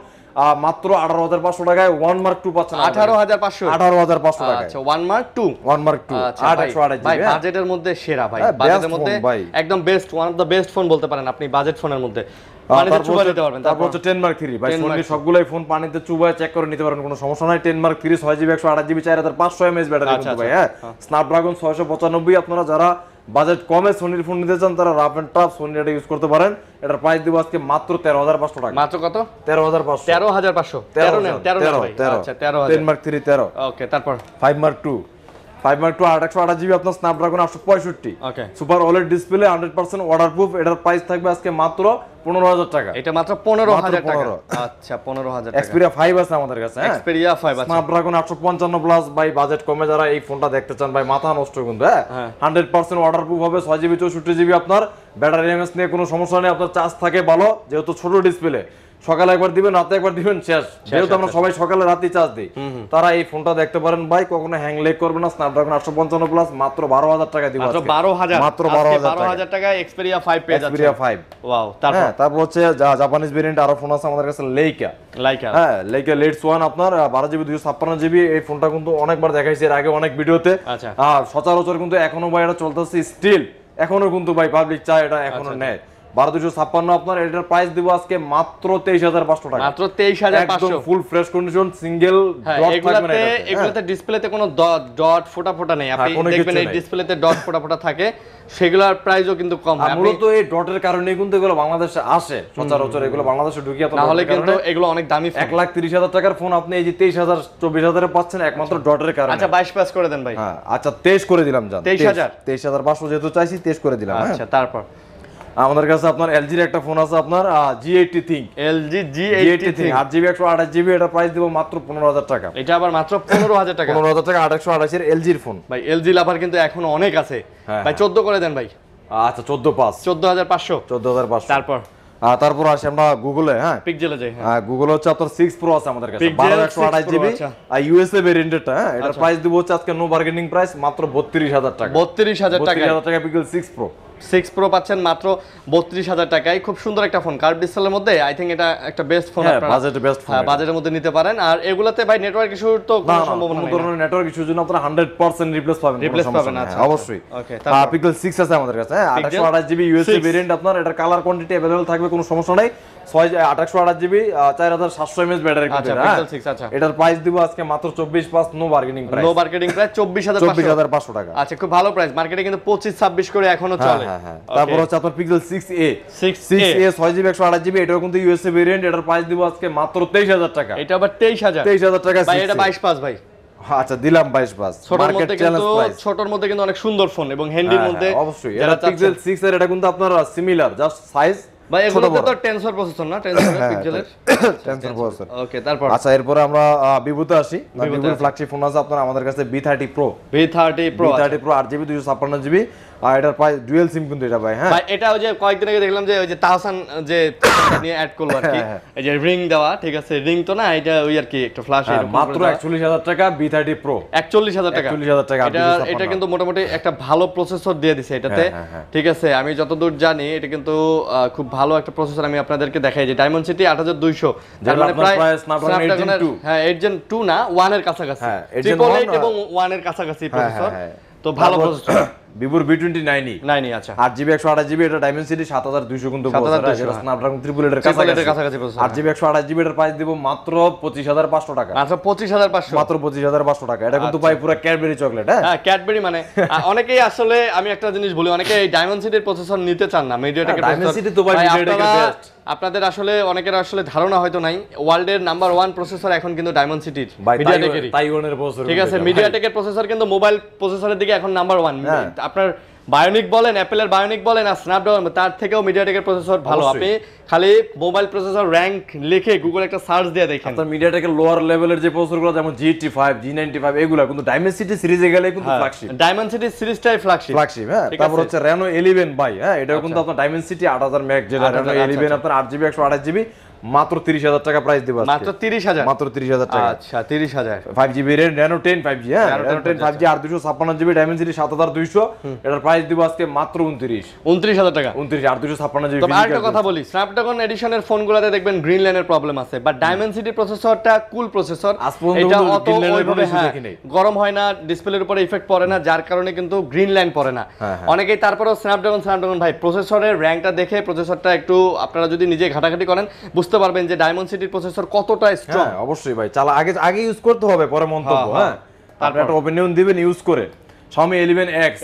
মাত্র আঠারো হাজার পাঁচশো টাকায় ওয়ান মার্ক টু পাচ্ছেন আঠারো হাজার পাঁচশো আঠারো হাজার পাঁচশো টাকা আচ্ছা one mark two one mark two আঠাশশো আঠাশ ভাই বাজেটের হ্যাঁ। মধ্যে সেরা ভাই বাজেটের হ্যাঁ, মধ্যে একদম best one of the best phone বলতে পারেন আপনি বাজেট ফোনের মধ্যে মানে তারপর হচ্ছে টেন মার্ক থ্রি ভাই সোনির সবগুলোই ফোন পানিতে চুবায় চেক করে নিতে পারেন কোনো সমস্যা নাই টেন মার্ক ছয় জিবি একশো আঠাশ জিবি চার হাজার পাঁচশো আচ্ছা, আচ্ছা। ভাই হ্যাঁ স্ন্যাপড্রাগন ছয়শো পঁচানব্বই আপনারা যারা বাজেট কমে সোনির ফোন নিতে চান তারা রাফ অ্যান্ড টাফ সোনি এটা ইউজ করতে পারেন এটার প্রাইস দিব আজকে মাত্র তেরো হাজার পাঁচশো টাকা মাত্র কত তেরো হাজার পাঁচশো তেরো হাজার পাঁচশো তেরো তেরো তেরো তেরো তেরো থ্রি আচ্ছা, তেরো ওকে তারপর ফাইভ তেরো টু আচ্ছা, হ্যাঁ? পঞ্চান্ন প্লাস বাজেট কমে যারা এই দেখতে চান ভাই মাথা নষ্ট হ্যাঁ, হ্যাঁ। চৌষট্টি জিবি আপনার এমএস নিয়ে কোনো সমস্যা নেই আপনার চার্জ থাকে ভালো যেহেতু ছোট ডিসপ্লে সকালে একবার দিবেন রাতে একবার দিবেন শেষ যেহেতু আমরা সবাই সকালে রাতে চার্জ দিই তারা এই ফোনটা দেখতে পারেন ভাই কখনো হ্যাং লেগ করবে না স্ন্যাপড্রাগন আটশো পঞ্চান্ন প্লাস মাত্র বারো হাজার টাকা দিব বারো হাজার মাত্র বারো হাজার টাকা Xperia five Xperia five wow হ্যাঁ তারপর হচ্ছে জাপানিজ ভেরিয়েন্ট আরো ফোন আছে আমাদের কাছে লেইকা লাইকা হ্যাঁ লেইকা লেটস ওয়ান আপনার বারো জিবি দুশো ছাপ্পান্ন জিবি এই ফোনটা কিন্তু অনেকবার দেখাইছি এর আগে অনেক ভিডিওতে আচ্ছা। আর সচরাচর কিন্তু এখনো ভাই এটা চলতেছে স্টিল এখনো কিন্তু ভাই পাবলিক চায় এটা এখনো আচ্ছা, আচ্ছা। নেয় বাংলাদেশে হ্যাঁ, হ্যাঁ। হ্যাঁ, এগুলো বাংলাদেশে এগুলো অনেক দামি এক লাখ তিরিশ হাজার টাকার ফোন আপনি এই যে তেইশ হাজার চব্বিশ পাচ্ছেন একমাত্র আচ্ছা, আচ্ছা বাইশ করে দেন ভাই আচ্ছা তেইশ করে দিলাম তেইশ হাজার তেইশ হাজার যেহেতু চাইছি করে দিলাম আচ্ছা তারপর আমাদের কাছে আপনার এলজির একটা ফোন আছে আপনার G eight ThinQ LG G eight ThinQ আট জিবি একশো আঠাশ জিবি এটা প্রাইস দেবো মাত্র পনেরো হাজার টাকা এটা আবার মাত্র পনেরো হাজার টাকা পনেরো হাজার টাকা আট একশো আঠাশের এলজির ফোন ভাই এলজি লাভার কিন্তু এখন অনেক আছে হ্যাঁ, ভাই হ্যাঁ। চোদ্দ করে দেন ভাই আচ্ছা চোদ্দ পাঁচ চোদ্দ হাজার পাঁচশো চোদ্দ হাজার পাঁচশো তারপর তারপর আসি আমরা গুগলে হ্যাঁ পিকজেলে যাই হ্যাঁ গুগল হ্যাঁ, হচ্ছে আপনার সিক্স প্রো আছে আমাদের কাছে বারো একশো আঠাশ জিবি আচ্ছা। আর ইউএসএ ভেরিয়েন্টটা হ্যাঁ এটার প্রাইস আচ্ছা। দিব হচ্ছে আজকে নো বার্গেনিং প্রাইস মাত্র বত্রিশ হাজার টাকা 32000 টাকা 32000 টাকা Pixel six pro six pro পাচ্ছেন মাত্র বত্রিশ হাজার টাকায় খুব সুন্দর একটা ফোন কার্ড ডিসপ্লের মধ্যে আই থিঙ্ক এটা একটা বেস্ট ফোন বাজেটের মধ্যে নিতে পারেন আর এগুলাতে ভাই নেটওয়ার্ক ইস্যু তো কোনো নেটওয়ার্ক ইস্যুর জন্য আপনারা রিপ্লেস পাবেন রিপ্লেস পাবেন আচ্ছা, হ্যাঁ, আচ্ছা। অবশ্যই হ্যাঁ, আছে আমাদের কাছে জিবি ভেরিয়েন্ট আপনার এটার কালার কোয়ান্টিটি থাকবে কোনো সমস্যা নাই প্রাইস আচ্ছা, হ্যাঁ? দিব আজকে মাত্র নো বার্গেনিং টাকা খুব ভালো প্রাইস মার্কেটে কিন্তু পঁচিশ ছাব্বিশ করে এখনো চলে হ্যাঁ, হ্যাঁ। তারপর হচ্ছে আপনার pixel 6a 6a 6GB 128GB এটা কিন্তু ইউএসএ ভেরিয়েন্ট এটার প্রাইস দিব আজকে মাত্র 23000 টাকা এটা আবার 23000 23000 টাকা ভাই এটা 22 পাস ভাই আচ্ছা দিলাম 22 পাস মার্কেট চ্যালেঞ্জ প্রাইস ছোটর মধ্যে কিন্তু অনেক সুন্দর ফোন এবং হ্যান্ডির মধ্যে হ্যাঁ, অবশ্যই এটা পিক্সেল 6 এর এটা কিন্তু আপনার সিমিলার জাস্ট সাইজ ভাই এগুলোতে তো টেনসর প্রসেসর না টেনসর পিক্সেলের টেনসর প্রসেসর ওকে তারপর আচ্ছা এরপর আমরা ভিভোতে আসি ভিভোর ফ্ল্যাগশিপ ফোন আছে আপনার আমাদের কাছে B30 Pro B30 Pro B30 Pro 8GB 256GB আর এটার ডুয়েল সিম কিন্তু এটা ভাই হ্যাঁ এটা ওই যে কয়েকদিন আগে দেখলাম যে ওই যে তাহসান যে নিয়ে অ্যাড করলো আর কি হ্যাঁ, হ্যাঁ। এই যে রিং দেওয়া ঠিক আছে রিং তো না এটা ওই আর কি একটা ফ্ল্যাশ মাত্র 41000 টাকা B30 Pro 41000 টাকা 41000 টাকা এটা এটা কিন্তু মোটামুটি একটা ভালো প্রসেসর দিয়ে দিছে এটাতে হ্যাঁ, ঠিক আছে আমি যতদূর জানি এটা কিন্তু খুব ভালো একটা প্রসেসর আমি আপনাদেরকে দেখাই যে ডায়মন্ড সিটি 8200 যার মানে প্রায় স্ন্যাপড্রাগন 8 হ্যাঁ 8 জেন 2 না 1 এর কাছাকাছি 8 এবং 1 এর কাছাকাছি প্রসেসর তো ভালো প্রসেসর ভিভোর ভি টোয়েন্টি নাইনই নাইনই আচ্ছা আট জিবি একশো আঠাশ জিবি এটা ডাইমেন্সিটি সাত হাজার দুইশো কিন্তু স্ন্যাপড্রাগন ত্রিপুল এটার কাছাকাছি আট জিবি হ্যাঁ। একশো আঠাশ জিবি এটার প্রাইস দিব মাত্র পঁচিশ হাজার পাঁচশো টাকা আচ্ছা পঁচিশ হাজার পাঁচশো মাত্র পঁচিশ হাজার পাঁচশো টাকা এটা কিন্তু পাই আচ্ছা। পুরো ক্যাডবেরি চকলেট হ্যাঁ ক্যাডবেরি মানে অনেকেই আসলে আমি একটা জিনিস বলি অনেকে এই ডায়মন্ড সিটির প্রসেসর নিতে চান না মিডিয়া ডায়মন্ড সিটি তো ভাই আপনাদের আসলে অনেকের আসলে ধারণা হয়তো নাই ওয়ার্ল্ডের নাম্বার ওয়ান প্রসেসর এখন কিন্তু ডায়মন্ড সিটির মিডিয়াটেকের ঠিক আছে মিডিয়াটেকের প্রসেসর কিন্তু মোবাইল প্রসেসরের দিকে এখন নাম্বার হ্যাঁ। ওয়ান আপনার বায়োনিক বলেন অ্যাপেলের বায়োনিক বলেন আর স্ন্যাপড্রাগন তার থেকেও মিডিয়াটেকের প্রসেসর ভালো আপনি খালি মোবাইল প্রসেসর র্যাঙ্ক লিখে গুগল একটা সার্চ দিয়ে দেখেন আপনার মিডিয়াটেকের লোয়ার লেভেলের যে প্রসেসরগুলো যেমন GT five G ninety five এগুলো কিন্তু ডায়মন্ড সিটি সিরিজে গেলে কিন্তু ফ্ল্যাগশিপ ডায়মন্ড সিটি সিরিজটাই ফ্ল্যাগশিপ ফ্ল্যাগশিপ হ্যাঁ, হ্যাঁ। তারপর হচ্ছে রেনো ইলেভেন বাই হ্যাঁ এটাও কিন্তু আচ্ছা। আপনার ডায়মন্ড সিটি আট হাজার ম্যাক যেটা রেনো ইলেভেন আচ্ছা, আচ্ছা। আপনার আট জিবি একশো আঠাশ জিবি মাত্র তিরিশ হাজার টাকা প্রাইস দেব মাত্র তিরিশ হাজার মাত্র তিরিশ হাজার টাকা আচ্ছা তিরিশ হাজার 30000 5GB এর ন্যানো ফাইভ জি হ্যাঁ ন্যানো 10 5G আর সাত হাজার দুইশো এটার প্রাইস দেব আজকে মাত্র উনত্রিশ উনত্রিশ হাজার টাকা উনত্রিশ আট দুশো 256GB জিবি একটা কথা বলি স্ন্যাপড্রাগন এডিশনের ফোনগুলোতে দেখবেন গ্রিন লাইনের প্রবলেম আছে বাট ডাইমেনসিটি প্রসেসরটা কুল প্রসেসর এটা অত হ্যাঁ, গরম হয় না ডিসপ্লের উপরে ইফেক্ট পড়ে না যার কারণে কিন্তু গ্রিন লাইন পড়ে না হ্যাঁ, হ্যাঁ। অনেকেই তারপরেও স্ন্যাপড্রাগন স্ন্যাপড্রাগন ভাই প্রসেসরের র্যাঙ্কটা দেখে প্রসেসরটা একটু আপনারা যদি নিজে ঘাটাঘাটি করেন বুঝতে পারবেন যে ডায়মন্ড সিটির প্রসেসর কতটা স্ট্রং হ্যাঁ, অবশ্যই ভাই চালা আগে আগে ইউজ করতে হবে পরে মন্তব্য হ্যাঁ, হ্যাঁ।, হ্যাঁ। তারপর একটা ওপিনিয়ন দিবেন ইউজ করে তারপর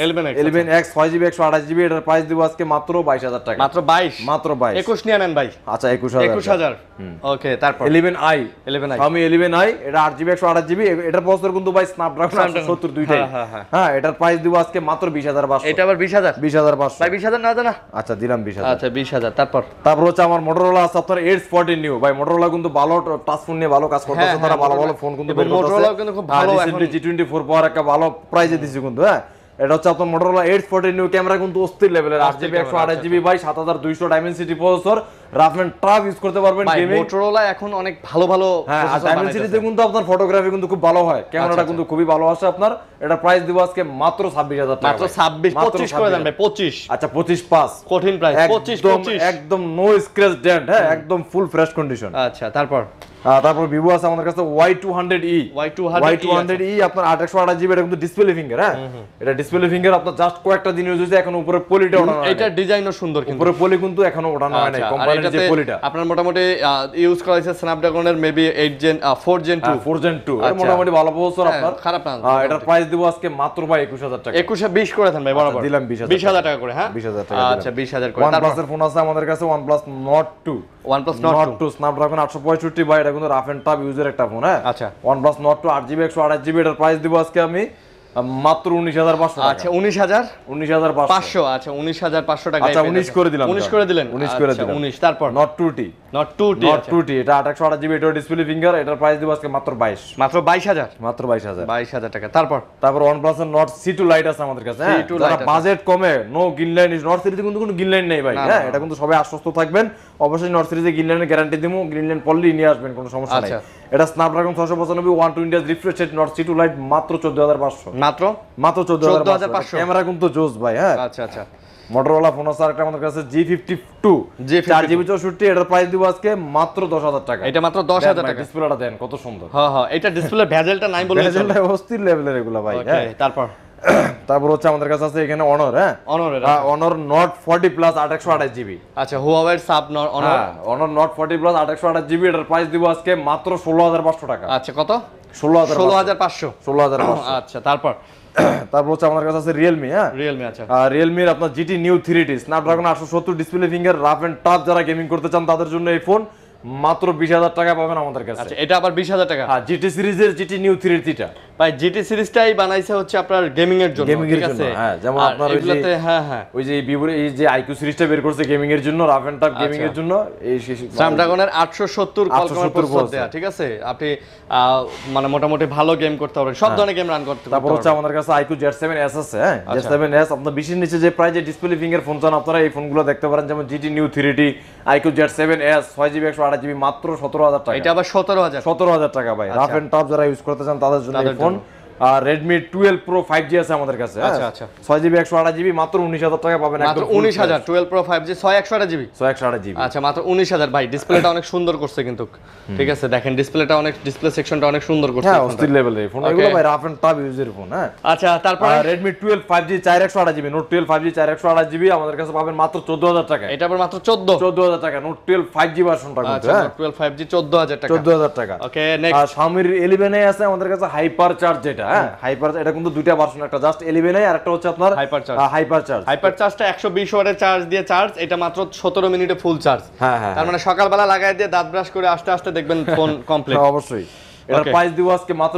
হচ্ছে আমার Motorola আছে নিউ ভাই Motorola কিন্তু ভালো টাচ ফোন নিয়ে ভালো কাজ করতেছে হ্যাঁ, হ্যাঁ, ভালো ভালো ফোন কিন্তু কিন্তু হ্যাঁ, ভালো একটা ভালো প্রাইসে দিছে কিন্তু বন্ধু হ্যাঁ এটা হচ্ছে আপনার Motorola eight fourteen new camera কিন্তু অস্থির লেভেলের আট জিবি একশো আঠাশ জিবি আচ্ছা, বাই আচ্ছা। সাত হাজার দুইশো ডাইমেন্সিটি প্রসেসর ইউজ করতে পারবেন গেমিং মোটরোলা এখন অনেক ভালো ভালো হ্যাঁ সিরিজে কিন্তু আপনার ফটোগ্রাফি কিন্তু খুব ভালো হয় ক্যামেরাটা আচ্ছা, আচ্ছা। কিন্তু খুবই ভালো আসে আপনার এটা প্রাইস দিব আজকে মাত্র 26000 টাকা মাত্র 26 25 করে দেন ভাই 25 আচ্ছা 25 পাস কঠিন প্রাইস 25 25 একদম নো স্ক্র্যাচ ডেন্ট হ্যাঁ একদম ফুল ফ্রেশ কন্ডিশন আচ্ছা তারপর তারপর ভিভো আছে আমাদের কাছে e। e e আপনার এটা কিন্তু ডিসপ্লে ফিঙ্গার হ্যাঁ এটা ডিসপ্লে ফিঙ্গার আপনার জাস্ট কয়েকটা দিন ইউজ এখন উপরে পলিটা ওঠানো এটা ডিজাইনও সুন্দর কিন্তু উপরে পলি কিন্তু এখনো ওঠানো আচ্ছা, হয় নাই এটাতে আপনার মোটামুটি ইউজ করা হয়েছে স্ন্যাপড্রাগনের মেবি 8 জেন 4 জেন 2 4 জেন 2 মোটামুটি ভালো প্রসেসর হ্যাঁ, আপনার খারাপ না এটার প্রাইস দিব আজকে মাত্র ভাই 21000 টাকা 21 20 করে দেন ভাই আচ্ছা, বরাবর দিলাম 20000 টাকা করে হ্যাঁ 20000 টাকা আচ্ছা 20000 করে OnePlus এর ফোন আছে আমাদের কাছে OnePlus Note 2 OnePlus Note 2 Snapdragon 865 ভাই এটা কিন্তু রাফ এন্ড টাফ ইউজার একটা ফোন হ্যাঁ আচ্ছা OnePlus Note 2 8GB 128GB এটার প্রাইস দিব আজকে আমি মাত্র আচ্ছা, উনিশ হাজার উনিশ হাজার পাঁচশো আচ্ছা উনিশ হাজার পাঁচশো টাকা আচ্ছা, নট আচ্ছা, বাইশ মাত্র বাইশ হাজার মাত্র বাইশ হাজার বাইশ হাজার টাকা তারপর তারপর ওয়ান সি টু লাইট আছে আমাদের কাছে বাজেট হ্যাঁ? কমে নো গিন লাইন সিরিজে কিন্তু কোনো গিন লাইন নেই ভাই হ্যাঁ এটা কিন্তু সবাই আশ্বস্ত থাকবেন অবশ্যই নর্থ সিরিজে গিন গ্যারান্টি দিবো গ্রিন লাইন পড়লেই নিয়ে আসবেন কোনো সমস্যা নেই এটা Snapdragon 695 one two India refresh rate Nord C two Lite মাত্র 14500 মাত্র মাত্র 14500 হাজার পাঁচশো ক্যামেরা কিন্তু জোস ভাই হ্যাঁ আচ্ছা আচ্ছা মোটরওয়ালা ফোন আছে আরেকটা আমাদের কাছে জি ফিফটি টু চার জিবি এটার প্রাইস দিব আজকে মাত্র 10000 টাকা এটা মাত্র 10000 টাকা ডিসপ্লেটা দেন কত সুন্দর হ্যাঁ হ্যাঁ এটা ডিসপ্লে ভেজেলটা নাই বলে ভেজেলটা অস্থির লেভেলের এগুলো ভাই হ্যাঁ তারপর তারপর হচ্ছে আমাদের কাছে আছে এখানে অনর হ্যাঁ অনর অনর নট 40 প্লাস 828 জিবি আচ্ছা হুয়াওয়ের sub not Honor Honor not 40 plus 828 GB এটার প্রাইস দিব আজকে মাত্র 16500 টাকা আচ্ছা কত 16500 16500 16500 আচ্ছা তারপর তারপর হচ্ছে আমাদের কাছে আছে রিয়েলমি হ্যাঁ রিয়েলমি আচ্ছা আর রিয়েলমির আপনার GT new three T Snapdragon আটশো সত্তর display finger rough and tough যারা গেমিং করতে চান তাদের জন্য এই ফোন মাত্র বিশ হাজার টাকা পাবেন আমাদের কাছে আচ্ছা এটা আবার বিশ হাজার টাকা হ্যাঁ জিটি সিরিজের জিটি নিউ থ্রি টিটা ভাই জিটি সিরিজটাই বানাইছে হচ্ছে আপনার গেমিং এর জন্য ঠিক আছে হ্যাঁ যেমন আপনার ওই যে হ্যাঁ হ্যাঁ ওই যে বিবরে এই যে আইকিউ সিরিজটা বের করছে গেমিং এর জন্য রাফ এন্ড টাফ গেমিং এর জন্য এই স্ন্যাপড্রাগনের 870 কলকমের প্রসেসর দেয়া ঠিক আছে আপনি মানে মোটামুটি ভালো গেম করতে পারবেন সব হ্যাঁ। ধরনের গেম রান করতে পারবেন তারপর হচ্ছে আমাদের কাছে আইকিউ জেড 7 এস আছে হ্যাঁ জেড এস আচ্ছা। আপনার বিশের নিচে যে প্রাইজে ডিসপ্লে ফিঙ্গার ফোন চান আপনারা এই ফোনগুলো দেখতে পারেন যেমন GT new 3D IQ Z 7 7s 6GB 128GB মাত্র 17000 টাকা এটা আবার 17000 17000 টাকা ভাই রাফ এন্ড টাফ যারা ইউজ করতে চান তাদের জন্য এখন আর Redmi 12 Pro 5G আছে আমাদের কাছে আচ্ছা হ্যাঁ। আচ্ছা 6GB 128GB মাত্র 19000 টাকা পাবেন মাত্র 19000 12 Pro 5G 6 128GB 6 128GB আচ্ছা মাত্র 19000 ভাই ডিসপ্লেটা অনেক সুন্দর করছে কিন্তু ঠিক আছে দেখেন ডিসপ্লেটা অনেক ডিসপ্লে সেকশনটা অনেক সুন্দর করছে হ্যাঁ অস্থির লেভেলে ফোন এগুলো ভাই রাফ এন্ড টাফ ইউজের ফোন হ্যাঁ আচ্ছা তারপর Redmi 12 5G 4 128GB Note 12 5G 4 128GB আমাদের কাছে পাবেন মাত্র 14000 টাকা এটা আবার মাত্র 14 14000 টাকা Note 12 5G ভার্সনটা কিন্তু হ্যাঁ Note 12 5G 14000 টাকা 14000 টাকা ওকে নেক্সট Xiaomi 11 আছে আমাদের কাছে হাইপার চার্জ যেটা হাইপার চার্জ চার্জ দিয়ে চার্জ এটা মাত্র ফুল চার্জ হ্যাঁ, হ্যাঁ, হ্যাঁ। মানে দিয়ে দাঁত করে দেখবেন হ্যাঁ, অবশ্যই মাত্র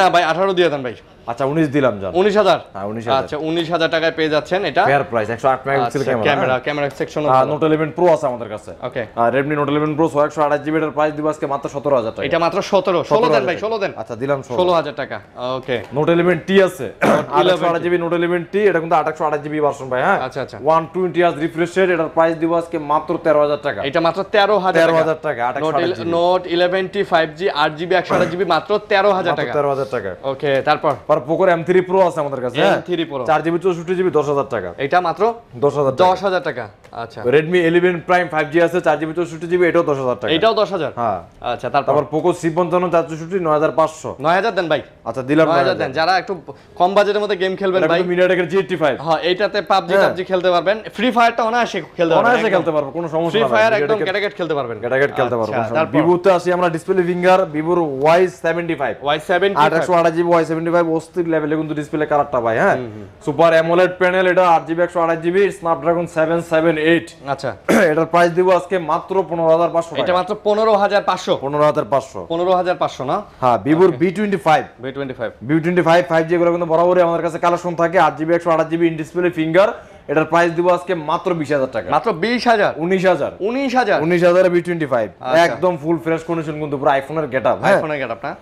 না ভাই দিয়ে দেন ভাই আচ্ছা 19 দিলাম জান 19000 হ্যাঁ 19000 আচ্ছা 19000 টাকায় পেয়ে যাচ্ছেন এটা fair price 108 megapixel camera camera camera section আছে নোট 11 প্রো আছে আমাদের কাছে ওকে আর Redmi Note 11 Pro 128 GB এর প্রাইস দিব আজকে মাত্র 17000 টাকা এটা মাত্র 17 16 দেন ভাই 16 দেন আচ্ছা দিলাম 16000 টাকা ওকে নোট 11 টি আছে 128 GB Note 11 T এটা কিন্তু 828 GB ভার্সন ভাই হ্যাঁ আচ্ছা আচ্ছা 120 Hz রিফ্রেশ রেট এটার প্রাইস দিব আজকে মাত্র 13000 টাকা এটা মাত্র 13000 13000 টাকা 828 Note 11 T 5G 8GB 128GB মাত্র 13000 টাকা 13000 টাকা ওকে তারপর আর পোকো এম থ্রি প্রো আছে আমাদের কাছে হ্যাঁ? চার জিবি চৌষট্টি জিবি দশ হাজার টাকা এটা মাত্র দশ হাজার দশ হাজার টাকা আচ্ছা Redmi eleven Prime five G আছে চার জিবি চৌষট্টি জিবি এটাও দশ হাজার টাকা এটাও দশ হাজার হ্যাঁ আচ্ছা তারপর পোকো সি পঞ্চান্ন চার চৌষট্টি নয় হাজার পাঁচশো নয় হাজার দেন ভাই আচ্ছা দিলাম নয় হাজার দেন যারা একটু কম বাজেটের মধ্যে গেম খেলবেন ভাই মিডিয়াটেকের জিএটি ফাইভ হ্যাঁ এইটাতে পাবজি হ্যাঁ। পাবজি খেলতে পারবেন ফ্রি ফায়ারটা অনায়াসে খেলতে পারবেন অনায়াসে খেলতে পারবেন আচ্ছা, কোনো সমস্যা ফ্রি ফায়ার একদম ক্যাটাগেট খেলতে পারবেন ক্যাটাগেট খেলতে পারবেন বিভুতে আসি আমরা ডিসপ্লে ফিঙ্গার ভিভোর Y seventy five Y seventy আটশো একশো আট জিবি ওয়াই সেভেন্টি ফাইভ অস্থির লেভেলে কিন্তু ডিসপ্লে কালারটা হ্যাঁ সুপার অ্যামোলেড প্যানেল এটা আট জিবি একশো আঠাশ GB Snapdragon seven seven eight আচ্ছা এটার প্রাইস দিব আজকে মাত্র পনেরো হাজার পাঁচশো এটা মাত্র পনেরো হাজার পাঁচশো পনেরো হাজার পাঁচশো পনেরো হাজার পাঁচশো না হ্যাঁ B twenty five B twenty five B twenty five five জিগুলো কিন্তু বরাবরই আমাদের কাছে কালেকশন থাকে আট জিবি একশো আঠাশ জিবি ইন ডিসপ্লে ফিঙ্গার এটার প্রাইস দিব আজকে মাত্র বিশ হাজার টাকা মাত্র বিশ হাজার উনিশ হাজার উনিশ হাজার উনিশ হাজার বি টোয়েন্টি ফাইভ একদম ফুল ফ্রেশ কন্ডিশন কিন্তু পুরো আইফোনের গেট আপ আইফোনের গেট আপ না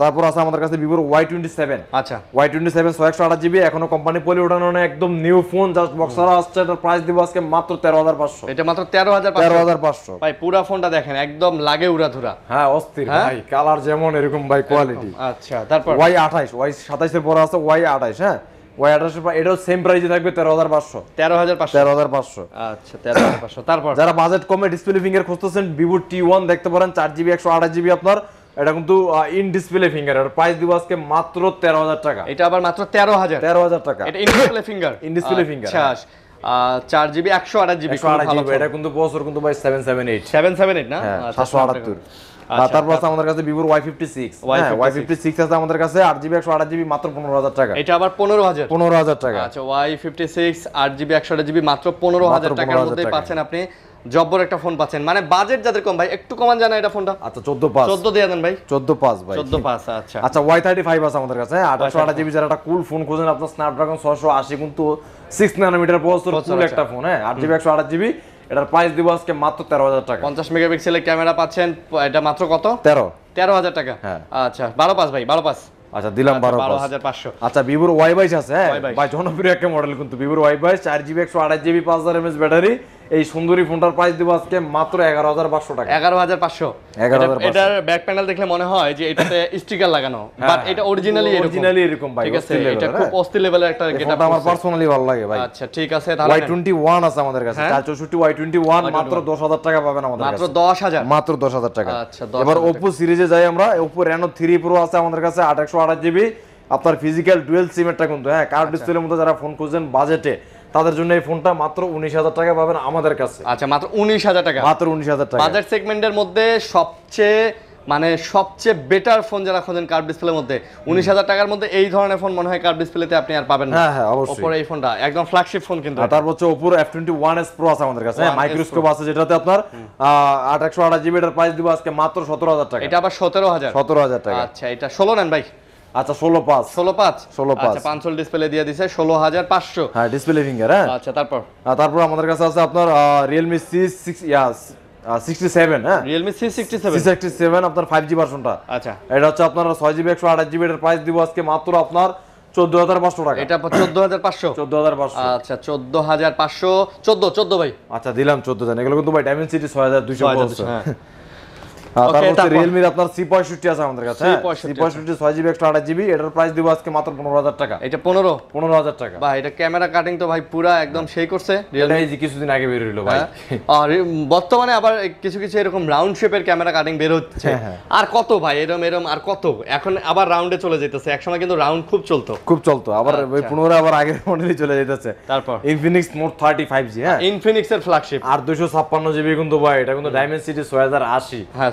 তারপর আছে আমাদের কাছে ভিভোর ওয়াই টোয়েন্টি সেভেন আচ্ছা ওয়াই টোয়েন্টি সেভেন ছয় একশো আঠাশ জিবি এখনো কোম্পানি পলি ওঠানো না একদম নিউ ফোন জাস্ট বক্সারা আসছে এটার প্রাইস দিব আজকে মাত্র তেরো হাজার পাঁচশো এটা মাত্র তেরো হাজার তেরো হাজার পাঁচশো ভাই পুরা ফোনটা দেখেন একদম লাগে উড়া ধুরা হ্যাঁ অস্থির হ্যাঁ? ভাই কালার যেমন এরকম ভাই কোয়ালিটি আচ্ছা তারপর ওয়াই আঠাইশ ওয়াই সাতাইশের পরে আছে ওয়াই আঠাইশ হ্যাঁ ওয়াই আঠাশের এটাও সেম প্রাইসে থাকবে তেরো হাজার পাঁচশো তেরো হাজার পাঁচশো তেরো হাজার পাঁচশো আচ্ছা তেরো হাজার পাঁচশো তারপর যারা বাজেট কমে ডিসপ্লে ফিঙ্গার খুঁজতেছেন ভিভো টি ওয়ান দেখতে পারেন চার জিবি একশো আঠাশ জিবি আপনার এটা কিন্তু ইন ডিসপ্লে ফিঙ্গার এর প্রাইস দিব আজকে মাত্র 13000 টাকা এটা আবার মাত্র 13000 13000 টাকা এটা in display finger in display finger আচ্ছা হ্যাঁ। চার জিবি একশো আঠাশ জিবি এটা কিন্তু বছর কিন্তু ভাই seven seven eight seven seven eight না হ্যাঁ, আচ্ছা, সাতশো আটাত্তর আচ্ছা, তারপর আচ্ছা। আছে আমাদের কাছে ভিভোর Y fifty six Y fifty six আছে আমাদের কাছে আট জিবি একশো আট জিবি মাত্র পনেরো হাজার টাকা এটা আবার পনেরো হাজার পনেরো হাজার টাকা আচ্ছা ওয়াই ফিফটি সিক্স আট জিবি একশো আট জিবি মাত্র পনেরো হাজার টাকার মধ্যে পাচ্ছেন আপনি জব্বর একটা ফোন পাচ্ছেন মানে বাজেট যাদের কম ভাই একটু কমান জানা এটা ফোনটা আচ্ছা 14 পাস 14 দিয়ে দেন ভাই 14 পাস ভাই 14 পাস আচ্ছা আচ্ছা Y35 আছে আমাদের কাছে 808 জিবি যারা একটা কুল ফোন খোঁজেন আপনার স্ন্যাপড্রাগন 680 কিন্তু 6 ন্যানোমিটার প্রসেসর কুল একটা ফোন হ্যাঁ 8 জিবি 128 জিবি এটার প্রাইস দিব আজকে মাত্র 13000 টাকা 50 মেগাপিক্সেলের ক্যামেরা পাচ্ছেন এটা মাত্র কত 13 13000 টাকা হ্যাঁ আচ্ছা 12 পাস ভাই 12 পাস আচ্ছা দিলাম 12 পাস 12500 আচ্ছা ভিভোর ওয়াই আচ্ছা, বাইশ আছে হ্যাঁ জনপ্রিয় একটা মডেল কিন্তু ভিভোর ওয়াই বাইশ চার জিবি একশো আঠাশ ব্যাটারি এই সুন্দরী ফোনটার প্রাইস দেবো আজকে মাত্র এগারো হাজার পাঁচশো টাকা এগারো হাজার পাঁচশো এটার ব্যাক প্যানেল দেখলে মনে হয় যে এটাতে স্টিকার লাগানো বাট হ্যাঁ, এটা অরিজিনালি অরিজিনালি এরকম ভাই ঠিক আছে এটা খুব অস্থির হ্যাঁ। লেভেলের একটা গেটআপ এটা আমার পার্সোনালি ভালো লাগে ভাই আচ্ছা ঠিক আছে তাহলে Y21 আছে আমাদের কাছে 464 হ্যাঁ। Y21 মাত্র 10000 টাকা পাবেন আমাদের কাছে মাত্র 10000 মাত্র 10000 টাকা আচ্ছা এবার Oppo সিরিজে যাই আমরা Oppo Reno 3 Pro আছে আমাদের কাছে 828 GB আপনার ফিজিক্যাল ডুয়েল সিমেরটা কিন্তু হ্যাঁ কার্ড আচ্ছা। ডিসপ্লের মধ্যে যারা ফোন খুঁজছেন বাজেটে তাদের জন্য এই ফোনটা মাত্র উনিশ হাজার টাকা পাবেন আমাদের কাছে আচ্ছা মাত্র উনিশ হাজার টাকা মাত্র উনিশ হাজার টাকা বাজার সেগমেন্টের মধ্যে সবচেয়ে মানে সবচেয়ে বেটার ফোন যারা খোঁজেন কার্ভ ডিসপ্লে মধ্যে উনিশ হাজার টাকার মধ্যে এই ধরনের ফোন মনে হয় কার্ভ ডিসপ্লেতে আপনি আর পাবেন হ্যাঁ হ্যাঁ অবশ্যই ওপোর এই ফোনটা একদম ফ্ল্যাগশিপ ফোন কিন্তু তারপর হচ্ছে ওপোর F twenty one S Pro আছে আমাদের কাছে মাইক্রোস্কোপ হ্যাঁ, আছে যেটাতে আপনার আট একশো আঠাশ জিবি এটার প্রাইস দিব আজকে মাত্র সতেরো হাজার টাকা এটা আবার সতেরো হাজার সতেরো হাজার টাকা আচ্ছা এটা ষোলো নেন ভাই আচ্ছা ষোলো পাঁচ ষোলো পাঁচ ষোলো পাঁচ আচ্ছা, পাঁচশো ডিসপ্লে দিয়ে দিছে ষোলো হ্যাঁ ডিসপ্লে ফিঙ্গার হ্যাঁ আচ্ছা তারপর তারপর আমাদের কাছে আছে আপনার রিয়েলমি সি সিক্স ইয়াস হ্যাঁ রিয়েলমি সি সিক্সটি আপনার ফাইভ ভার্সনটা আচ্ছা এটা হচ্ছে আপনার ছয় জিবি একশো আঠাশ জিবি প্রাইস দিব আজকে মাত্র আপনার চোদ্দ হাজার পাঁচশো টাকা এটা চোদ্দ হাজার পাঁচশো চোদ্দ হাজার আচ্ছা চোদ্দ হাজার পাঁচশো চোদ্দ আচ্ছা, চোদ্দ ভাই আচ্ছা দিলাম চোদ্দ হাজার এগুলো কিন্তু ভাই ডায়মন্ড সিটি ছয় হাজার দুইশো বর্তমানে আবার কিছু কিছু এরকম রাউন্ড শেপের ক্যামেরা কাটিং বের হচ্ছে হ্যাঁ, হ্যাঁ। আর কত ভাই এরম এরম আর কত এখন আবার রাউন্ডে চলে যেতেছে একসময় কিন্তু রাউন্ড খুব চলতো খুব চলতো আবার আচ্ছা। ওই পনেরো আবার আগের মডেলে চলে যেতেছে তারপর ইনফিনিক্স মোট থার্টি ফাইভ জি হ্যাঁ ইনফিনিক্স এর ফ্ল্যাগশিপ আর দুশো ছাপ্পান্ন জিবি কিন্তু ভাই এটা কিন্তু ডায়মেন্ড সিটি ছয় হাজার আশি হ্যাঁ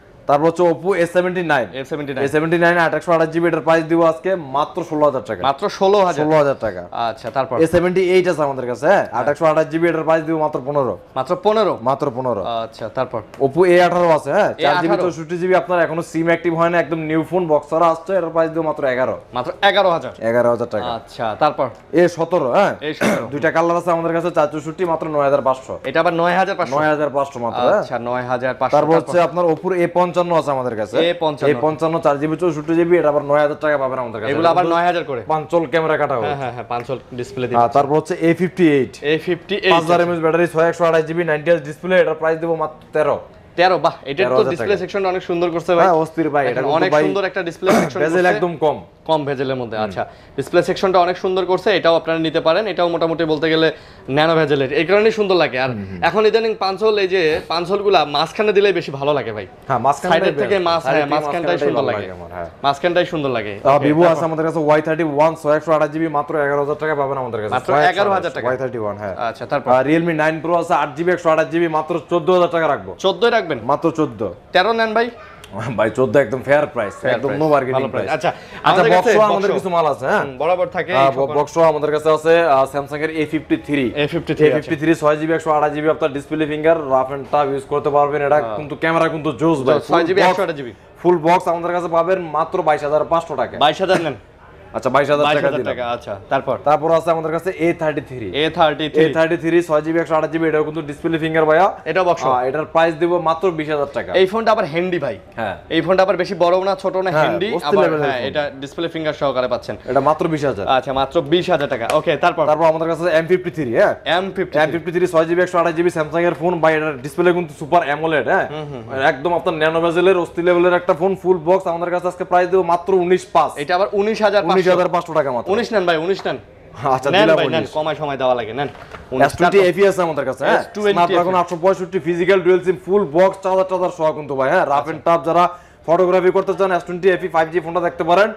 তারপর হচ্ছে Oppo এটার প্রাইস দিব আজকে মাত্র টাকা মাত্র 16000 16000 টাকা আচ্ছা তারপর আছে আমাদের কাছে হ্যাঁ এটার আচ্ছা। প্রাইস দিব মাত্র 15 মাত্র 15 মাত্র 15 আচ্ছা তারপর Oppo A18 আছে হ্যাঁ আপনার এখনো সিম অ্যাক্টিভ হয় না একদম নিউ ফোন আসছে এটার প্রাইস দিব মাত্র মাত্র টাকা আচ্ছা তারপর হ্যাঁ দুইটা কালার আছে আমাদের কাছে মাত্র এটা আবার মাত্র তারপর হচ্ছে আপনার Oppo পঞ্চাশ পঞ্চান্ন আছে আমাদের কাছে এই পঞ্চান্ন চার জিবি চৌষট্টি জিবি এটা আবার নয় হাজার টাকা পাবেন আমাদের কাছে এগুলো আবার নয় হাজার করে পাঁচল ক্যামেরা কাটা হবে হ্যাঁ হ্যাঁ, হ্যাঁ পাঁচল ডিসপ্লে হ্যাঁ, তারপর হচ্ছে A fifty eight A fifty eight হাজার এমএস ব্যাটারি ছয় একশো আড়াই জিবি নাইনটি ডিসপ্লে এটার প্রাইস দেবো মাত্র তেরো 13 বাহ এটা তো ডিসপ্লে সেকশনটা অনেক সুন্দর করছে ভাই হ্যাঁ, অস্থির ভাই এটা অনেক সুন্দর একটা ডিসপ্লে সেকশন ভেজেল একদম কম কম ভেজেলের মধ্যে আচ্ছা ডিসপ্লে সেকশনটা অনেক সুন্দর করছে এটাও আপনারা নিতে পারেন এটাও মোটামুটি বলতে গেলে ন্যানো ভেজেলের এই কারণেই সুন্দর লাগে আর এখন ইদানিং পাঁচল এই যে পাঁচলগুলা মাঝখানে দিলে বেশি ভালো লাগে ভাই হ্যাঁ মাঝখানে থেকে মাছ হ্যাঁ, হ্যাঁ মাঝখানটাই সুন্দর লাগে মাঝখানটাই সুন্দর লাগে ভিভো আছে আমাদের কাছে ওয়াই থার্টি ওয়ান ছয় একশো আঠাশ জিবি মাত্র এগারো হাজার টাকা পাবেন আমাদের কাছে মাত্র এগারো হাজার টাকা ওয়াই থার্টি ওয়ান হ্যাঁ আচ্ছা তারপর রিয়েলমি নাইন প্রো আছে আট জিবি একশো আঠাশ জিবি মাত্র চোদ্দ হাজার টাকা রাখবো চোদ্দই রাখবেন মাত্র চোদ্দ তেরো নেন ভাই ভাই 14 একদম ফেয়ার প্রাইস একদম নো বার্গেনিং প্রাইস আচ্ছা আচ্ছা আমাদের কিছু মাল আছে হ্যাঁ বরাবর থাকে আমাদের কাছে আছে এর A53 A53 A53 6GB 128GB আপনার display finger rough and tough use করতে পারবেন এটা হ্যাঁ। কিন্তু ক্যামেরা কিন্তু জোস ভাই 6GB 128GB ফুল বক্স আমাদের কাছে পাবেন মাত্র 22500 টাকা 22000 নেন আচ্ছা বাইশ হাজার টাকা আচ্ছা, তারপর তারপর আছে আমাদের কাছে A thirty three A thirty three ছয় জিবি একশো আট জিবি এটাও কিন্তু ডিসপ্লে ফিঙ্গার ভাইয়া এটা বক্স এটার প্রাইস দেবো মাত্র বিশ হাজার টাকা এই ফোনটা আবার হ্যান্ডি ভাই হ্যাঁ এই ফোনটা আবার বেশি বড় না ছোট না হ্যান্ডি হ্যাঁ, এটা ডিসপ্লে ফিঙ্গার সহকারে পাচ্ছেন এটা মাত্র বিশ হাজার আচ্ছা মাত্র বিশ হাজার টাকা ওকে তারপর তারপর আমাদের কাছে এম ফিফটি থ্রি হ্যাঁ M fifty M fifty three ছয় জিবি একশো আট জিবি স্যামসাং এর ফোন ভাই এটার ডিসপ্লে কিন্তু সুপার অ্যামোলেড হ্যাঁ একদম আপনার ন্যানো ভেজেলের অস্থি লেভেলের একটা ফোন ফুল বক্স আমাদের কাছে আজকে প্রাইস দেবো মাত্র উনিশ পাঁচ এটা আবার উনিশ হাজার উনিশ টাকা মাত্র উনিশ নেন ভাই উনিশ নেন আচ্ছা নেন কমায় সময় দেওয়া লাগে নেন S20 APS আমাদের কাছে হ্যাঁ Snapdragon 865 physical dual SIM full box charger charger সহ কিন্তু ভাই হ্যাঁ রাফ এন্ড টাফ যারা ফটোগ্রাফি করতে চান S20 FE 5G ফোনটা দেখতে পারেন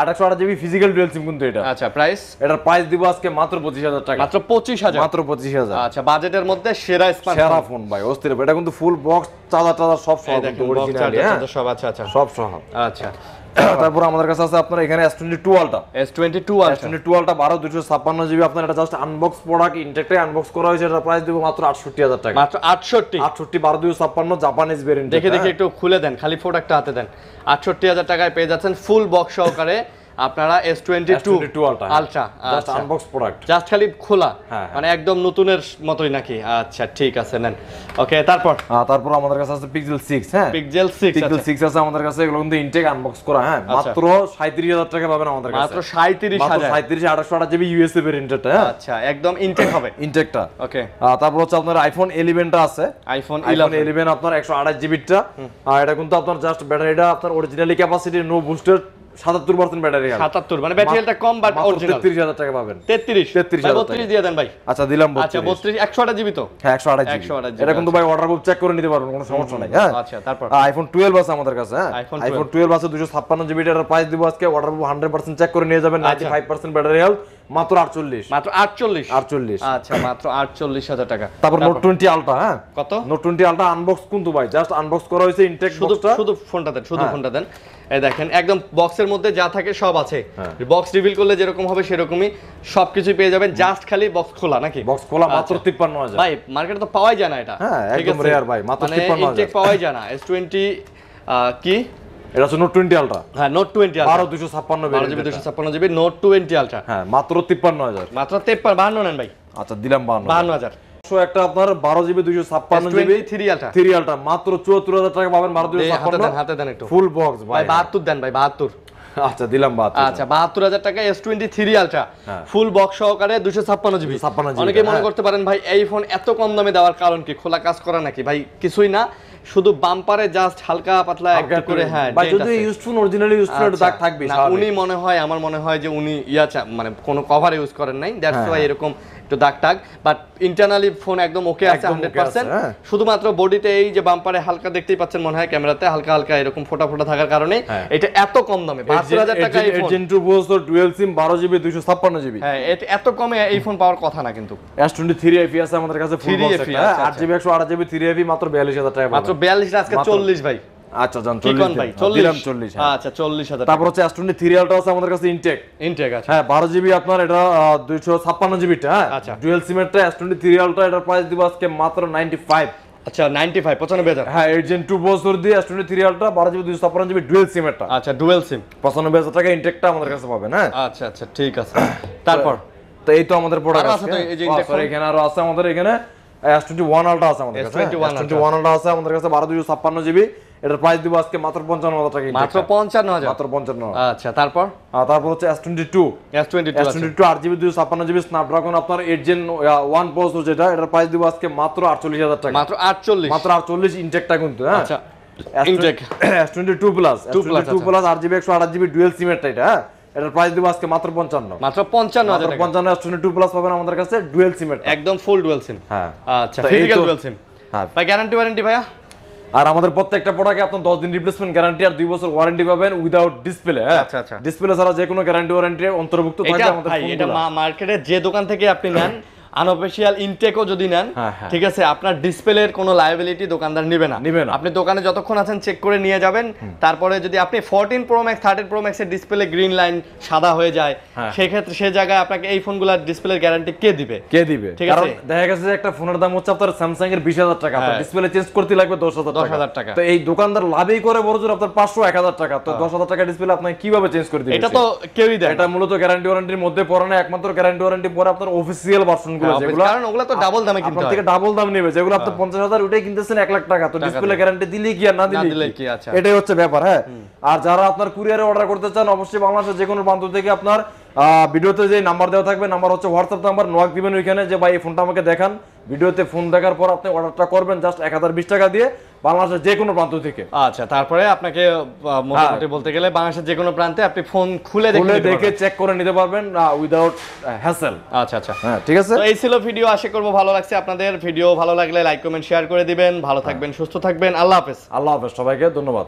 আঠাশশো ফিজিক্যাল ডুয়েল সিম কিন্তু এটা আচ্ছা প্রাইস এটার প্রাইস দিব আজকে মাত্র পঁচিশ হাজার টাকা মাত্র পঁচিশ হাজার মাত্র পঁচিশ হাজার আচ্ছা বাজেটের মধ্যে সেরা সেরা ফোন ভাই অস্থির এটা কিন্তু ফুল বক্স চাদা টাদা সব সহ হ্যাঁ? সব আচ্ছা আচ্ছা সব সহ আচ্ছা তারপর আমাদের কাছে আছে আপনার এখানে S22 টোয়েন্টি S22 আলটা S22 টোয়েন্টি টু আলটা বারো দুশো জিবি আপনার এটা জাস্ট আনবক্স প্রোডাক্ট ইন্টেক্টে আনবক্স করা হয়েছে এটা প্রাইস দেব মাত্র 68000 টাকা মাত্র 68 68 বারো দুশো জাপানিজ ভেরিয়েন্ট দেখে দেখে একটু খুলে দেন খালি প্রোডাক্টটা হাতে দেন 68000 টাকায় পেয়ে যাচ্ছেন ফুল বক্স সহকারে আপনারা S22 twenty two ultra unbox product just খালি খোলা হ্যাঁ, হ্যাঁ। মানে একদম নতুনের মতই নাকি আচ্ছা ঠিক আছে নেন ওকে তারপর তারপর আমাদের কাছে আছে Pixel 6 হ্যাঁ Pixel 6 Pixel 6 আচ্ছা। আছে আমাদের কাছে এগুলো কিন্তু ইনটেক আনবক্স করা হ্যাঁ আচ্ছা। মাত্র 37000 টাকা পাবেন আমাদের কাছে মাত্র 37000 মাত্র 37800 আঠাশশো আঠাশ জিবি ইউএসএ এর ইন্টারটা হ্যাঁ আচ্ছা একদম ইনটেক হবে ইনটেকটা ওকে তারপর হচ্ছে আপনার iPhone 11 টা আছে iPhone 11 iPhone 11 আপনার 128 GB টা আর এটা কিন্তু আপনার জাস্ট ব্যাটারিটা আপনার অরিজিনালি ক্যাপাসিটি নো বুস্টার সাতাত্তর পার্সেন্ট ব্যাটারি সাতাত্তর মানে ব্যাটারিটা কম বাট অরিজিনাল তেত্রিশ হাজার টাকা পাবেন তেত্রিশ তেত্রিশ বত্রিশ দিয়ে দেন ভাই আচ্ছা দিলাম আচ্ছা বত্রিশ একশো আটা জিবি তো হ্যাঁ একশো আটা একশো আটা এটা কিন্তু আচ্ছা। ভাই অর্ডার বুক চেক করে নিতে পারবেন কোনো সমস্যা নাই হ্যাঁ আচ্ছা তারপর আইফোন টুয়েলভ আছে আমাদের কাছে হ্যাঁ আইফোন টুয়েলভ আছে দুশো ছাপ্পান্ন জিবি এটার প্রাইস দিব আজকে order book hundred percent check করে নিয়ে যাবেন ninety five percent battery health মাত্র 48 মাত্র 48 48 আচ্ছা মাত্র 48000 টাকা তারপর নোট 20 আলটা হ্যাঁ কত নোট 20 আলটা আনবক্স কিন্তু ভাই জাস্ট আনবক্স করা হয়েছে ইনটেক শুধু শুধু ফোনটা দেন শুধু ফোনটা হ্যাঁ। দেন এই দেখেন একদম বক্সের মধ্যে যা থাকে সব আছে বক্স হ্যাঁ। রিভিল করলে যেরকম হবে সেরকমই সবকিছু পেয়ে যাবেন জাস্ট খালি বক্স খোলা নাকি বক্স খোলা মাত্র 53000 আচ্ছা। ভাই মার্কেটে তো পাওয়াই যায় না এটা হ্যাঁ একদম রেয়ার ভাই মাত্র 53000 মানে ইনটেক পাওয়াই যায় না S20 কি এটা হচ্ছে নোট টোয়েন্টি আলট্রা হ্যাঁ নোট টোয়েন্টি দুশো ছাপ্পান্ন জিবি দুশো ছাপ্পান্ন জিবি নোট টোয়েন্টি আলট্রা হ্যাঁ মাত্র তিপ্পান্ন হাজার মাত্র বাহান্ন নেন ভাই আচ্ছা দিলাম বাহান্ন বাহান্ন হাজার ফুল বক্স ভাই বাহাত্তর দেন ভাই আচ্ছা দিলাম আচ্ছা বাহাত্তর হাজার টাকা S twenty three full box সহকারে দুশো ছাপ্পান্ন অনেকে মনে হ্যাঁ। করতে পারেন ভাই এই ফোন এত কম দামে দেওয়ার কারণ কি খোলা কাজ করা নাকি ভাই কিছুই না শুধু বাম্পারে জাস্ট হালকা পাতলা একটা করে হ্যাঁ বা যদি ইউজফুল অরিজিনালি ইউজফুল একটা দাগ আচ্ছা। থাকবে না উনি মনে হয় আমার মনে হয় যে উনি ইয়া মানে কোনো কভার ইউজ করেন নাই দ্যাটস ওয়াই হ্যাঁ। এরকম একটু দাগ টাগ বাট ইন্টারনালি ফোন একদম ওকে আছে 100% হ্যাঁ। শুধুমাত্র বডিতে এই যে বাম্পারে হালকা দেখতেই পাচ্ছেন মনে হয় ক্যামেরাতে হালকা হালকা এরকম ফোটা ফোটা থাকার কারণে হ্যাঁ। এটা এত কম দামে 72000 টাকা এই phone gen 2 processor dual SIM 12 GB 256 GB হ্যাঁ এত কমে এই ফোন পাওয়ার কথা না কিন্তু S23 এফি আছে আমাদের কাছে ফুল বক্স একটা 8 জিবি 128 জিবি 3 এফি মাত্র 42000 টাকা মাত্র 42 আচ্ছা জান হ্যাঁ, হ্যাঁ। আচ্ছা, তারপর সিম হ্যাঁ, এটা আচ্ছা ডুয়াল আচ্ছা, সিম আচ্ছা, আমাদের কাছে পাবেন হ্যাঁ আচ্ছা আচ্ছা ঠিক আছে তারপর তো এই তো আমাদের প্রোডাক্ট আছে এখানে আরো আছে আমাদের এখানে এস টোয়েন্টি ওয়ান আলটা আছে আমাদের কাছে ওয়ান আলটা আছে আমাদের এটার প্রাইস দিব আজকে মাত্র পঞ্চান্ন হাজার টাকা মাত্র পঞ্চান্ন মাত্র আচ্ছা, আট জিবি দুশো ছাপ্পান্ন আটচল্লিশ কিন্তু হ্যাঁ S twenty two plus two plus আট জিবি একশো আট জিবি ডুয়েল সিমেটটা এটা হ্যাঁ এটার প্রাইস দিব আজকে মাত্র 55 মাত্র 55 মাত্র 55 আসলে 2 প্লাস পাবেন আমাদের কাছে ডুয়াল সিম এটা একদম ফুল ডুয়াল সিম হ্যাঁ আচ্ছা ফিজিক্যাল ডুয়াল সিম হ্যাঁ ভাই গ্যারান্টি ওয়ারেন্টি ভাইয়া আর আমাদের প্রত্যেকটা প্রোডাক্টে আপনি 10 দিন রিপ্লেসমেন্ট গ্যারান্টি আর 2 বছর ওয়ারেন্টি পাবেন উইদাউট হ্যাঁ? ডিসপ্লে আচ্ছা আচ্ছা ডিসপ্লে ছাড়া যে কোনো গ্যারান্টি ওয়ারেন্টি অন্তর্ভুক্ত থাকে আমাদের এটা মার্কেটে যে দোকান থেকে আপনি নেন আনঅফিশিয়াল ইনটেকও যদি নেন হ্যাঁ, হ্যাঁ। ঠিক আছে আপনার ডিসপ্লের কোনো লায়াবিলিটি দোকানদার নেবে না নেবে না আপনি দোকানে যতক্ষণ আছেন চেক করে নিয়ে যাবেন তারপরে যদি আপনি fourteen pro max thirteen pro ম্যাক্সের ডিসপ্লে গ্রিন লাইন সাদা হয়ে যায় হ্যাঁ। সেক্ষেত্রে সে জায়গায় আপনাকে এই ফোনগুলোর ডিসপ্লের গ্যারান্টি কে দিবে কে দিবে ঠিক আছে দেখা গেছে যে একটা ফোনের দাম হচ্ছে আপনার স্যামসাং এর বিশ হাজার টাকা ডিসপ্লে চেঞ্জ করতে লাগবে দশ হাজার দশ হাজার টাকা তো এই দোকানদার লাভই করে বড় জোর আপনার পাঁচশো এক হাজার টাকা তো দশ হাজার টাকা ডিসপ্লে আপনাকে কিভাবে চেঞ্জ করে দিবে এটা তো কেউই দেয় এটা মূলত গ্যারান্টি ওয়ারেন্টির মধ্যে পড়ে না একমাত্র গ্যারান্টি ওয়ারেন্টি পরে আপনার অফিসিয়াল ভার্সন হ্যাঁ। লাখ টাকা দিলে কি আর না দিলে আচ্ছা। এটাই হচ্ছে ব্যাপার হ্যাঁ আর যারা আপনার অর্ডার করতে চান অবশ্যই থেকে আপনার ভিডিওতে যে নাম্বার দেওয়া থাকবে নাম্বার হচ্ছে হোয়াটসঅ্যাপ নাম্বার নোয়াক দিবেন ওইখানে যে ভাই এই ফোনটা আমাকে দেখান ভিডিওতে ফোন দেখার পর আপনি অর্ডারটা করবেন জাস্ট এক হাজার বিশ টাকা দিয়ে বাংলাদেশের যে কোনো প্রান্ত থেকে আচ্ছা তারপরে আপনাকে মোটামুটি বলতে গেলে বাংলাদেশের যে কোনো প্রান্তে আপনি ফোন খুলে দেখে দেখে চেক করে নিতে পারবেন উইদাউট হ্যাসেল আচ্ছা আচ্ছা হ্যাঁ ঠিক আছে এই ছিল ভিডিও আশা করবো ভালো লাগছে আপনাদের ভিডিও ভালো লাগলে লাইক কমেন্ট শেয়ার করে দিবেন ভালো থাকবেন সুস্থ থাকবেন আল্লাহ হাফেজ আল্লাহ হাফেজ সবাইকে ধন্যবাদ